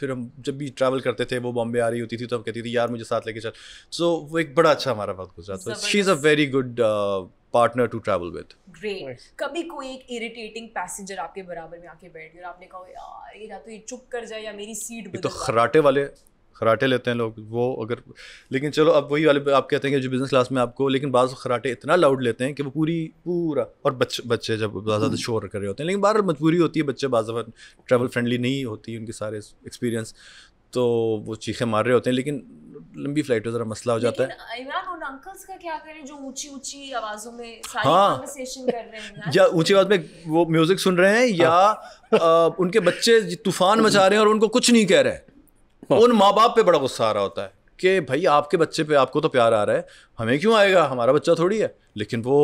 फिर हम जब भी ट्रैवल करते थे वो बॉम्बे आ रही होती थी तो हम कहती थी यार मुझे साथ लेके चल सो वो एक बड़ा अच्छा हमारा वक्त गुजरा था she is a very good partner to travel with great कभी कोई एक इरिटेटिंग पैसेंजर आपके बराबर में आके बैठ गया आपने कहा यार ये ना तो ये चुप कर जाए या मेरी सीट तो खराटे वाले खराटे लेते हैं लोग वो अगर लेकिन चलो अब वही वाले आप कहते हैं कि जो बिज़नेस क्लास में आपको लेकिन बाज़ खराटे इतना लाउड लेते हैं कि वो पूरी पूरा और बच्चे बच्चे जब ज़्यादा हम्म। शोर कर रहे होते हैं लेकिन बाहर मजबूरी होती है बच्चे बाज़ ट्रैवल फ्रेंडली नहीं होती उनके सारे एक्सपीरियंस तो वो चीखें मार रहे होते हैं लेकिन लंबी फ्लाइट में जरा मसला हो जाता है इमरान उन अंकल्स का क्या करें जो ऊंची ऊंची आवाजों में सारी हाँ, कर रहे हैं या ऊंची आवाज में वो म्यूजिक सुन रहे हैं या आ, हाँ। उनके बच्चे तूफान मचा रहे हैं और उनको कुछ नहीं कह रहे हैं हाँ। उन माँ बाप पे बड़ा गुस्सा आ रहा होता है कि भाई आपके बच्चे पे आपको तो प्यार आ रहा है हमें क्यों आएगा हमारा बच्चा थोड़ी है लेकिन वो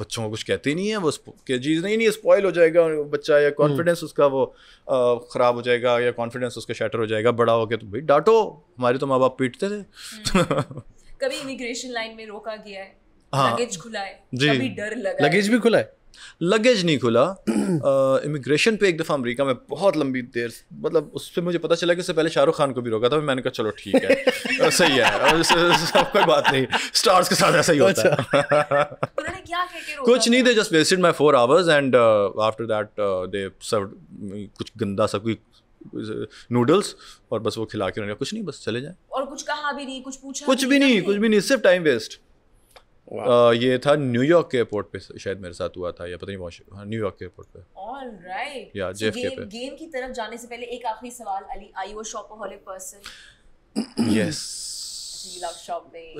बच्चों को कुछ कहते नहीं है वो के चीज़ नहीं नहीं स्पॉयल हो जाएगा बच्चा या कॉन्फिडेंस हम्म। उसका वो ख़राब हो जाएगा या कॉन्फिडेंस उसका शैटर हो जाएगा बड़ा हो गया तो भाई डांटो हमारे तो माँ बाप पीटते थे हम्म। कभी इमिग्रेशन लाइन में रोका गया है हाँ, लगेज खुला है जी कभी डर लगा लगेज भी खुला है लगेज नहीं खुला इमिग्रेशन पे एक दफ़ा अमेरिका में बहुत लंबी देर मतलब उससे मुझे पता चला कि उससे पहले शाहरुख खान को भी रोका था मैंने कहा चलो ठीक है सही है कोई बात नहीं स्टार्स के साथ ऐसा ही होता है अच्छा। कुछ नहीं they just wasted my four hours and after that they serve कुछ गंदा सा कोई नूडल्स और बस वो खिला के कुछ नहीं बस चले जाए और कुछ कहा भी नहीं कुछ पूछा कुछ भी नहीं कुछ भी नहीं सिर्फ टाइम वेस्ट Uh, ये था न्यूयॉर्क के एयरपोर्ट पे शायद मेरे साथ हुआ था या पता नहीं न्यूयॉर्क के एयरपोर्ट पे ऑलराइट या गेम की तरफ जाने से पहले एक आखिरी सवाल Ali are you shopaholic person yes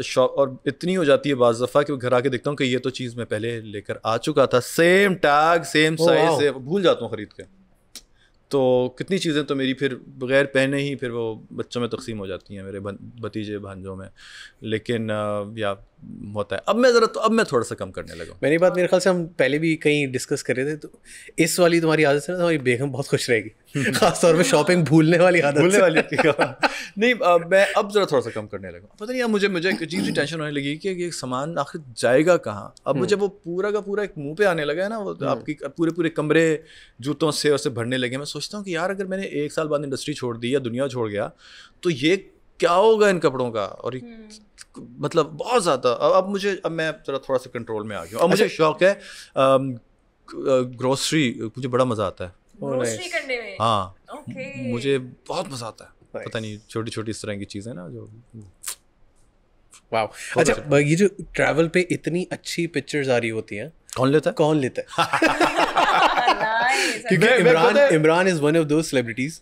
shop और इतनी हो जाती है बाजफा दफ़ा कि घर आके देखता हूँ कि ये तो चीज़ मैं पहले लेकर आ चुका था सेम टैग सेम साइज से भूल जाता हूँ ख़रीद के तो कितनी चीज़ें तो मेरी फिर बगैर पहने ही फिर वो बच्चों में तकसीम हो जाती हैं मेरे भतीजे भांजों में लेकिन या uh, होता है अब मैं ज़रा तो अब मैं थोड़ा सा कम करने लगा मेरी बात मेरे ख्याल से हम पहले भी कहीं डिस्कस कर रहे थे तो इस वाली तुम्हारी आदत से ना तुम्हारी बेगम बहुत खुश रहेगी हम्म। खासतौर पर शॉपिंग भूलने वाली आदत भूलने वाली नहीं अब मैं अब ज़रा थोड़ा सा कम करने लगा पता नहीं यार मुझे मुझे एक अजीब सी टेंशन होने लगी कि ये सामान आखिर जाएगा कहाँ अब मुझे हम्म। वो पूरा का पूरा एक मुँह पर आने लगा है ना वो हम्म। आपकी पूरे पूरे कमरे जूतों से उससे भरने लगे मैं सोचता हूँ कि यार अगर मैंने एक साल बाद इंडस्ट्री छोड़ दी या दुनिया छोड़ गया तो ये क्या होगा इन कपड़ों का और हम्म। मतलब बहुत ज़्यादा अब मुझे अब मैं ज़रा थोड़ा सा कंट्रोल में आ गया अब मुझे अच्छा। शौक है ग्रोसरी मुझे बड़ा मज़ा आता है oh, हाँ मुझे बहुत मज़ा आता है पता नहीं छोटी छोटी इस तरह की चीज़ें ना जो वाह अच्छा ये जो ट्रैवल पे इतनी अच्छी पिक्चर्स आ रही होती हैं कौन लेता है कौन लेता है क्योंकि Imran Imran is one of those celebrities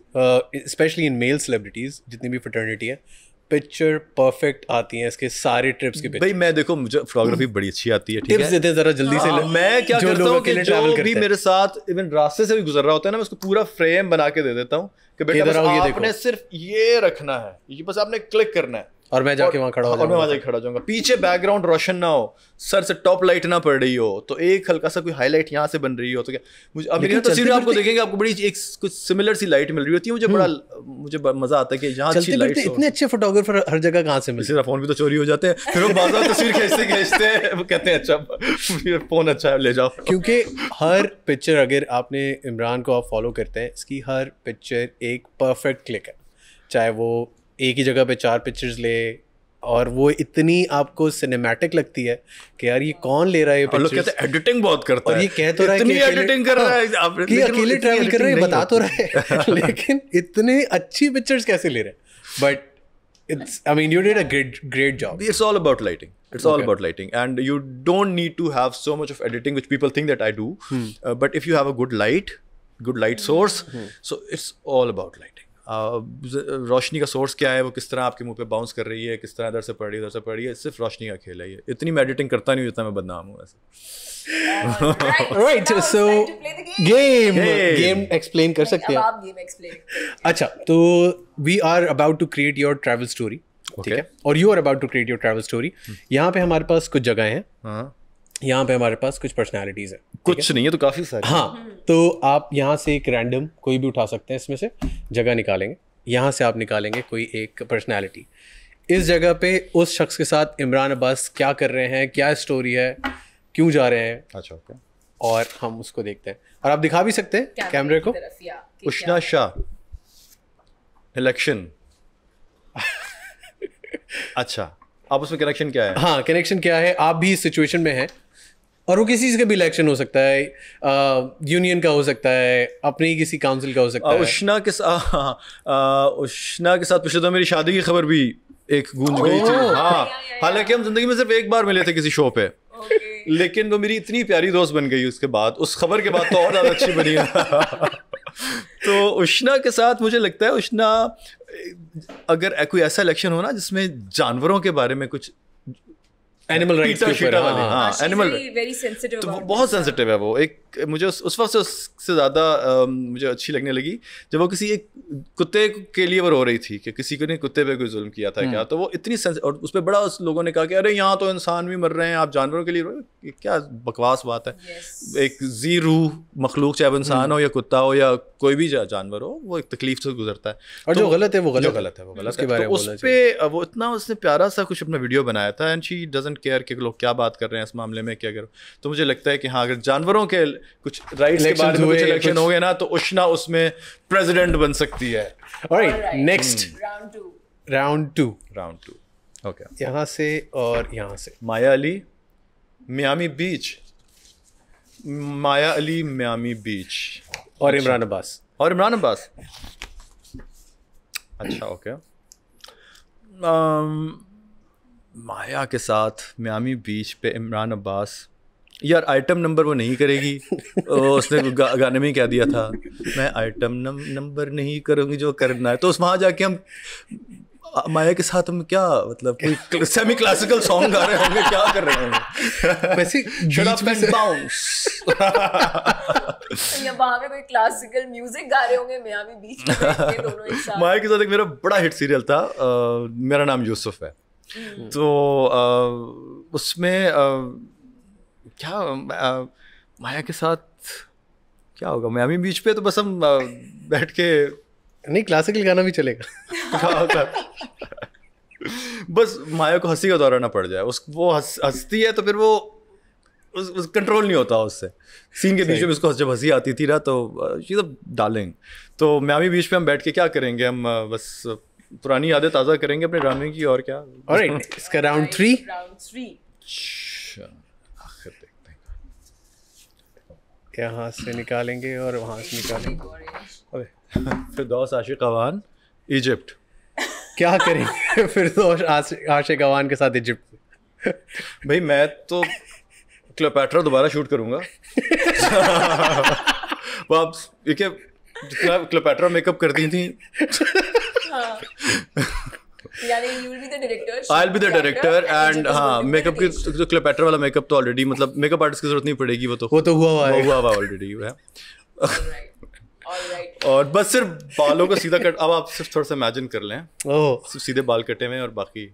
specially in male celebrities जितनी भी फटर्निटी है पिक्चर परफेक्ट आती है इसके सारे ट्रिप्स के भाई मैं देखो मुझे फोटोग्राफी बड़ी अच्छी आती है ठीक है देते हैं जरा जल्दी से हाँ, मैं क्या जो करता हूं कि जो भी मेरे साथ इवन रास्ते से भी गुजर रहा होता है ना मैं उसको पूरा फ्रेम बना के दे देता हूँ कि बेटा आपने सिर्फ ये रखना है ये बस आपने क्लिक करना है और मैं जाके वहां खड़ा हो और मैं वहां जाके खड़ा जाऊंगा पीछे बैकग्राउंड रोशन ना हो सर से टॉप लाइट ना पड़ रही हो तो एक हल्का सा कोई हाईलाइट यहाँ से बन रही हो तो क्या मुझे अभी तस्वीर में आपको देखेंगे आपको बड़ी एक कुछ सिमिलर सी लाइट मिल रही होती है मुझे बड़ा हम्म। मुझे मजा आता है कि यहाँ अच्छी लाइट इतने अच्छे फोटोग्राफर हर जगह कहाँ से मिलते फोन भी तो चोरी हो जाते हैं फिर वो बाजार तस्वीर खींचते खींचते वो कहते हैं अच्छा फोन अच्छा है ले जाओ क्योंकि हर पिक्चर अगर आपने इमरान को आप फॉलो करते हैं इसकी हर पिक्चर एक परफेक्ट क्लिक है चाहे वो एक ही जगह पे चार पिक्चर्स ले और वो इतनी आपको सिनेमैटिक लगती है कि यार ये कौन ले रहा है ये हाँ, कहते हैं एडिटिंग बहुत करता और ये कह तो रहा है इतनी एडिटिंग हाँ, कर रहा है आप कि अकेले ट्रैवल कर रहे हैं बता तो रहा है लेकिन इतने अच्छी पिक्चर्स कैसे ले रहे हैं but it's I mean you did a great great job it's all about lighting it's all about lighting and you don't need to have so much of editing which people think that I do but if you have a good light good light source so it's all about lighting रोशनी का सोर्स क्या है वो किस तरह आपके मुंह पे बाउंस कर रही है किस तरह इधर से पड़ रही है उधर से पड़ रही है सिर्फ रोशनी का खेल है ये इतनी मैं एडिटिंग करता नहीं जितना मैं बदनाम हूँ वैसे right so game game explain कर सकते हैं अच्छा तो we are about to create your travel story ठीक है और you are about to create your travel story यहाँ पे हमारे पास कुछ जगह है यहाँ पे हमारे पास कुछ पर्सनैलिटीज़ है कुछ है? नहीं है तो काफ़ी सारे हाँ तो आप यहाँ से एक रैंडम कोई भी उठा सकते हैं इसमें से जगह निकालेंगे यहाँ से आप निकालेंगे कोई एक पर्सनैलिटी इस जगह पे उस शख्स के साथ इमरान अब्बास क्या कर रहे हैं क्या स्टोरी है क्यों जा रहे हैं अच्छा ओके और हम उसको देखते हैं और आप दिखा भी सकते हैं कैमरे को उष्णा शाह इलेक्शन अच्छा आप उसमें कनेक्शन क्या है हाँ कनेक्शन क्या है आप भी इस सिचुएशन में हैं और वो किसी का भी इलेक्शन हो सकता है यूनियन का हो सकता है अपनी किसी काउंसिल का हो सकता है उष्णा के साथ उष्णा के साथ पिछले तो मेरी शादी की खबर भी एक गूंज गई थी हाँ हालांकि हम जिंदगी में सिर्फ एक बार मिले थे किसी शो पे लेकिन वो मेरी इतनी प्यारी दोस्त बन गई उसके बाद उस खबर के बाद तो और ज़्यादा अच्छी बनी तो उष्णा के साथ मुझे लगता है उष्णा अगर कोई ऐसा इलेक्शन हो ना जिसमें जानवरों के बारे में कुछ एनिमल राइट्स एनिमल तो बहुत सेंसिटिव है वो एक मुझे उस, वक्त से उससे ज़्यादा मुझे अच्छी लगने लगी जब वो किसी एक कुत्ते के लिए वो रो रही थी कि किसी को ने कुत्ते पे कोई जुल्म किया था हम्म। क्या तो वो इतनी और उस पर बड़ा उस लोगों ने कहा कि अरे यहाँ तो इंसान भी मर रहे हैं आप जानवरों के लिए रो क्या बकवास बात है एक जी रूह मखलूक चाहे वो इंसान हम्म। हो या कुत्ता हो या कोई भी जानवर हो वो एक तकलीफ से गुजरता है और जो तो गलत है वो गलत गलत है वो गलत उसके उस पर वो इतना उसने प्यारा सा कुछ अपना वीडियो बनाया था and she doesn't don't care कि लोग क्या बात कर रहे हैं इस मामले में क्या करो तो मुझे लगता है कि हाँ अगर जानवरों के कुछ राइट के बारे में इलेक्शन हो गए ना तो उष्णा उसमें प्रेजिडेंट बन सकती है next round two round two okay यहाँ से और यहाँ से Maya Ali Miami Beach Maya Ali Miami Beach और अच्छा। इमरान अब्बास और इमरान अब्बास अच्छा ओके okay. Um, माया के साथ म्यामी बीच पे इमरान अब्बास यार आइटम नंबर वो नहीं करेगी उसने गा, गाने में कह दिया था मैं आइटम नंबर नहीं करूँगी जो करना है तो उस वहाँ जाके हम माया के साथ हम क्या मतलब कोई सेमी क्लासिकल सॉन्ग गा रहे होंगे क्या कर रहे होंगे वैसे होंगे बीच में दोनों माया के साथ एक मेरा बड़ा हिट सीरियल था मेरा नाम यूसुफ है हम्म। तो आ, उसमें आ, क्या आ, माया के साथ क्या होगा मयामी बीच पे तो बस हम बैठ के नहीं क्लासिकल गाना भी चलेगा बस माया को हंसी का दौरा ना पड़ जाए उस वो हंसती है तो फिर वो उस, उस कंट्रोल नहीं होता उससे सीन के बीच में उसको जब हंसी आती थी ना तो शी डालेंगे तो म्यामी बीच पे हम बैठ के क्या करेंगे हम बस पुरानी यादें ताज़ा करेंगे अपने ड्रामे की और क्या और इसका अच्छा, राउंड थ्री यहाँ से निकालेंगे और वहाँ से निकालेंगे फिर दोस्त आशिक अवान इजिप्ट क्या करें फिर दौस आशिक अवान के साथ इजिप्ट भाई मैं तो क्लोपैट्रा दोबारा शूट करूँगा वो आप देखिए मेकअप करती थी डायरेक्टर एंड हाँ मेकअप की जो वाला मेकअप तो ऑलरेडी मतलब मेकअप आर्टिस्ट की जरूरत नहीं पड़ेगी वो तो वो तो हुआ हुआ हुआ हुआ ऑलरेडी और बस सिर्फ बालों को सीधा कट अब आप सिर्फ थोड़ा सा इमेजिन कर लें सीधे बाल कटे में और बाकी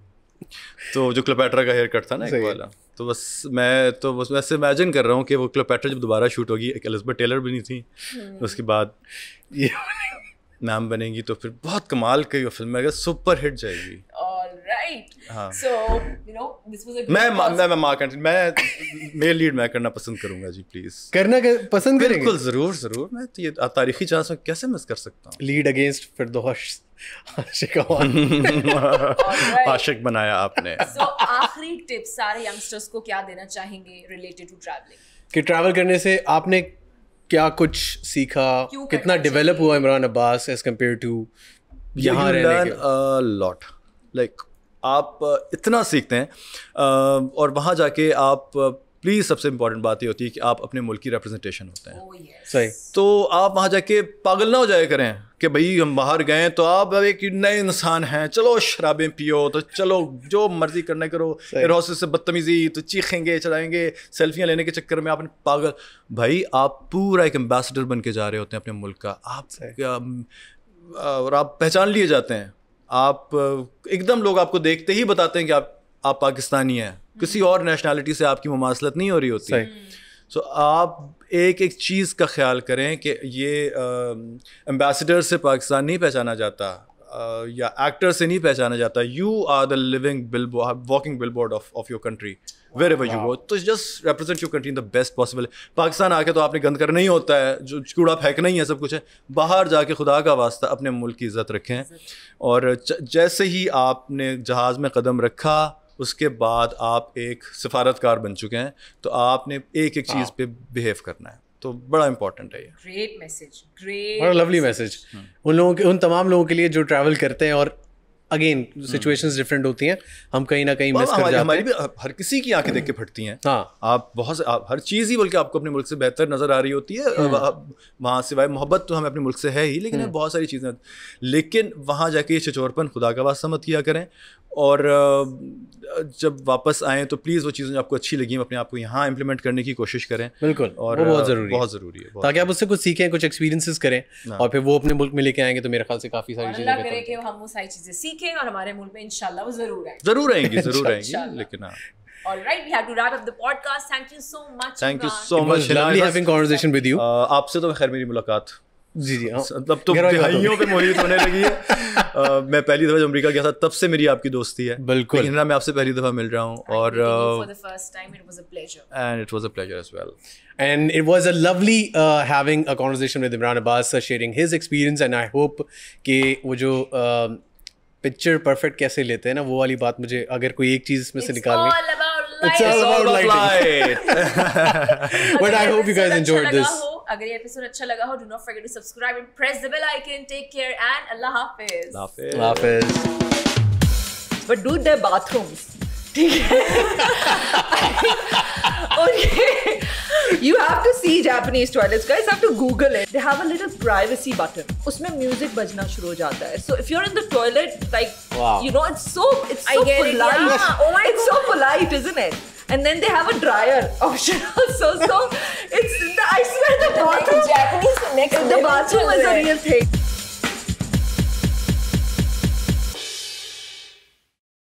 तो जो क्लोपैट्रा का हेयर कट था ना एक वाला तो बस मैं तो बस वैसे इमेजिन कर रहा हूँ कि वो क्लोपैट्रा जब दोबारा शूट होगी एक एलिजबेथ टेलर भी नहीं थी हम्म। उसके बाद ये मैम बनेगी तो फिर बहुत कमाल की फिल्म अगर सुपर हिट जाएगी तारीखी चांस में कैसे मिस कर सकता हूँ लीड अगेंस्ट फिर आशिक आशिक बनाया आपने so, आखिरी टिप सारे यंगस्टर्स को क्या देना चाहेंगे रिलेटेड टू ट्रैवलिंग कि ट्रैवल करने से आपने क्या कुछ सीखा कितना डेवलप हुआ Imran Abbas as compare to यहाँ लॉट लाइक आप इतना सीखते हैं और वहाँ जाके आप प्लीज़ सबसे इंपॉर्टेंट बात ये होती है कि आप अपने मुल्क की रिप्रेजेंटेशन होते हैं oh, yes. सही तो आप वहाँ जाके पागल ना हो जाया करें कि भई हम बाहर गए तो आप एक नए इंसान हैं चलो शराबें पियो तो चलो जो मर्जी करने करो रोसे से बदतमीजी तो चीखेंगे चलाएंगे सेल्फियाँ लेने के चक्कर में आपने पागल भाई आप पूरा एक एम्बेसडर बन के जा रहे होते हैं अपने मुल्क का आप और आप पहचान लिए जाते हैं आप एकदम लोग आपको देखते ही बताते हैं कि आप आप पाकिस्तानी हैं किसी और नेशनैलिटी से आपकी ममासलत नहीं हो रही होती है सो so, आप एक एक चीज़ का ख्याल करें कि ये एम्बेसडर से पाकिस्तान नहीं पहचाना जाता आ, या एक्टर से नहीं पहचाना जाता you are the living bill walking billboard of of your country wherever you go तो just represent your country in the best possible Pakistan आके तो आपने गंद कर नहीं होता है जो कूड़ा फेंकना ही है सब कुछ है बाहर जाके खुदा का वास्ता अपने मुल्क की इज़्ज़त रखें और जैसे ही आपने जहाज़ में कदम रखा उसके बाद आप एक सफारतकार बन चुके हैं तो आपने एक एक चीज़ हाँ। पे बिहेव करना है तो बड़ा इंपॉर्टेंट है ये ग्रेट मैसेज ग्रेट बड़ा लवली मैसेज उन लोगों के उन तमाम लोगों के लिए जो ट्रैवल करते हैं और अगेन सिचुएशन डिफरेंट होती हैं हम कहीं ना कहीं मिस कर जाते हैं हमारी भी हर किसी की आंखें देख के फटती हैं हाँ आप बहुत आप हर चीज़ ही बल्कि आपको अपने मुल्क से बेहतर नज़र आ रही होती है हम्म। वहाँ सिवाय मोहब्बत तो हमें अपने मुल्क से है ही लेकिन हम्म। बहुत सारी चीज़ें लेकिन वहाँ जाके ये छिचौरपन खुदा का वास्ता मत किया करें और जब वापस आएँ तो प्लीज़ वो चीज़ें जो आपको अच्छी लगी अपने आप को यहाँ इम्प्लीमेंट करने की कोशिश करें बिल्कुल और बहुत ज़रूरी बहुत ज़रूरी है ताकि आप उससे कुछ सीखें कुछ एक्सपीरियंसेस करें हाँ। और फिर वो अपने मुल्क में लेके आएंगे तो मेरे ख्याल से काफ़ी सारी चीज़ें हम वो सारी चीज़ें सीखें सीखे और हमारे मुल्क में इंशाल्लाह जरूर आएंगे जरूर आएंगे जरूर आएंगे लेकिन uh, आपसे तो खैर मेरी मुलाकात जी जी हाँ। मतलब तो भाइयों पे मोहित होने लगी है uh, मैं पहली दफा जब अमेरिका गया था तब से मेरी आपकी दोस्ती है बिल्कुल मैं आपसे पहली दफा मिल रहा हूँ और and it was a pleasure as well and it was a lovely having a conversation with Imran Abbas sharing his experience and I hope कि वो जो uh, पिक्चर परफेक्ट कैसे लेते हैं ना वो वाली बात मुझे अगर कोई एक चीज इसमें से निकालनी it's all about light but I hope you guys enjoyed this अगर ये एपिसोड अच्छा लगा हो do not forget to subscribe and press the bell icon take care and Allah हाफिज हाफिज़ हाफिज but do the bathrooms okay you have to see Japanese toilets guys have to google it they have a little privacy button उसमें music बजना शुरू हो जाता है so if you're in the toilet like wow. you know it's so it's so polite it, yeah. oh my it's so polite isn't it and then they have a dryer option also so it's the, I swear the bathroom Japanese the bathroom is a real thing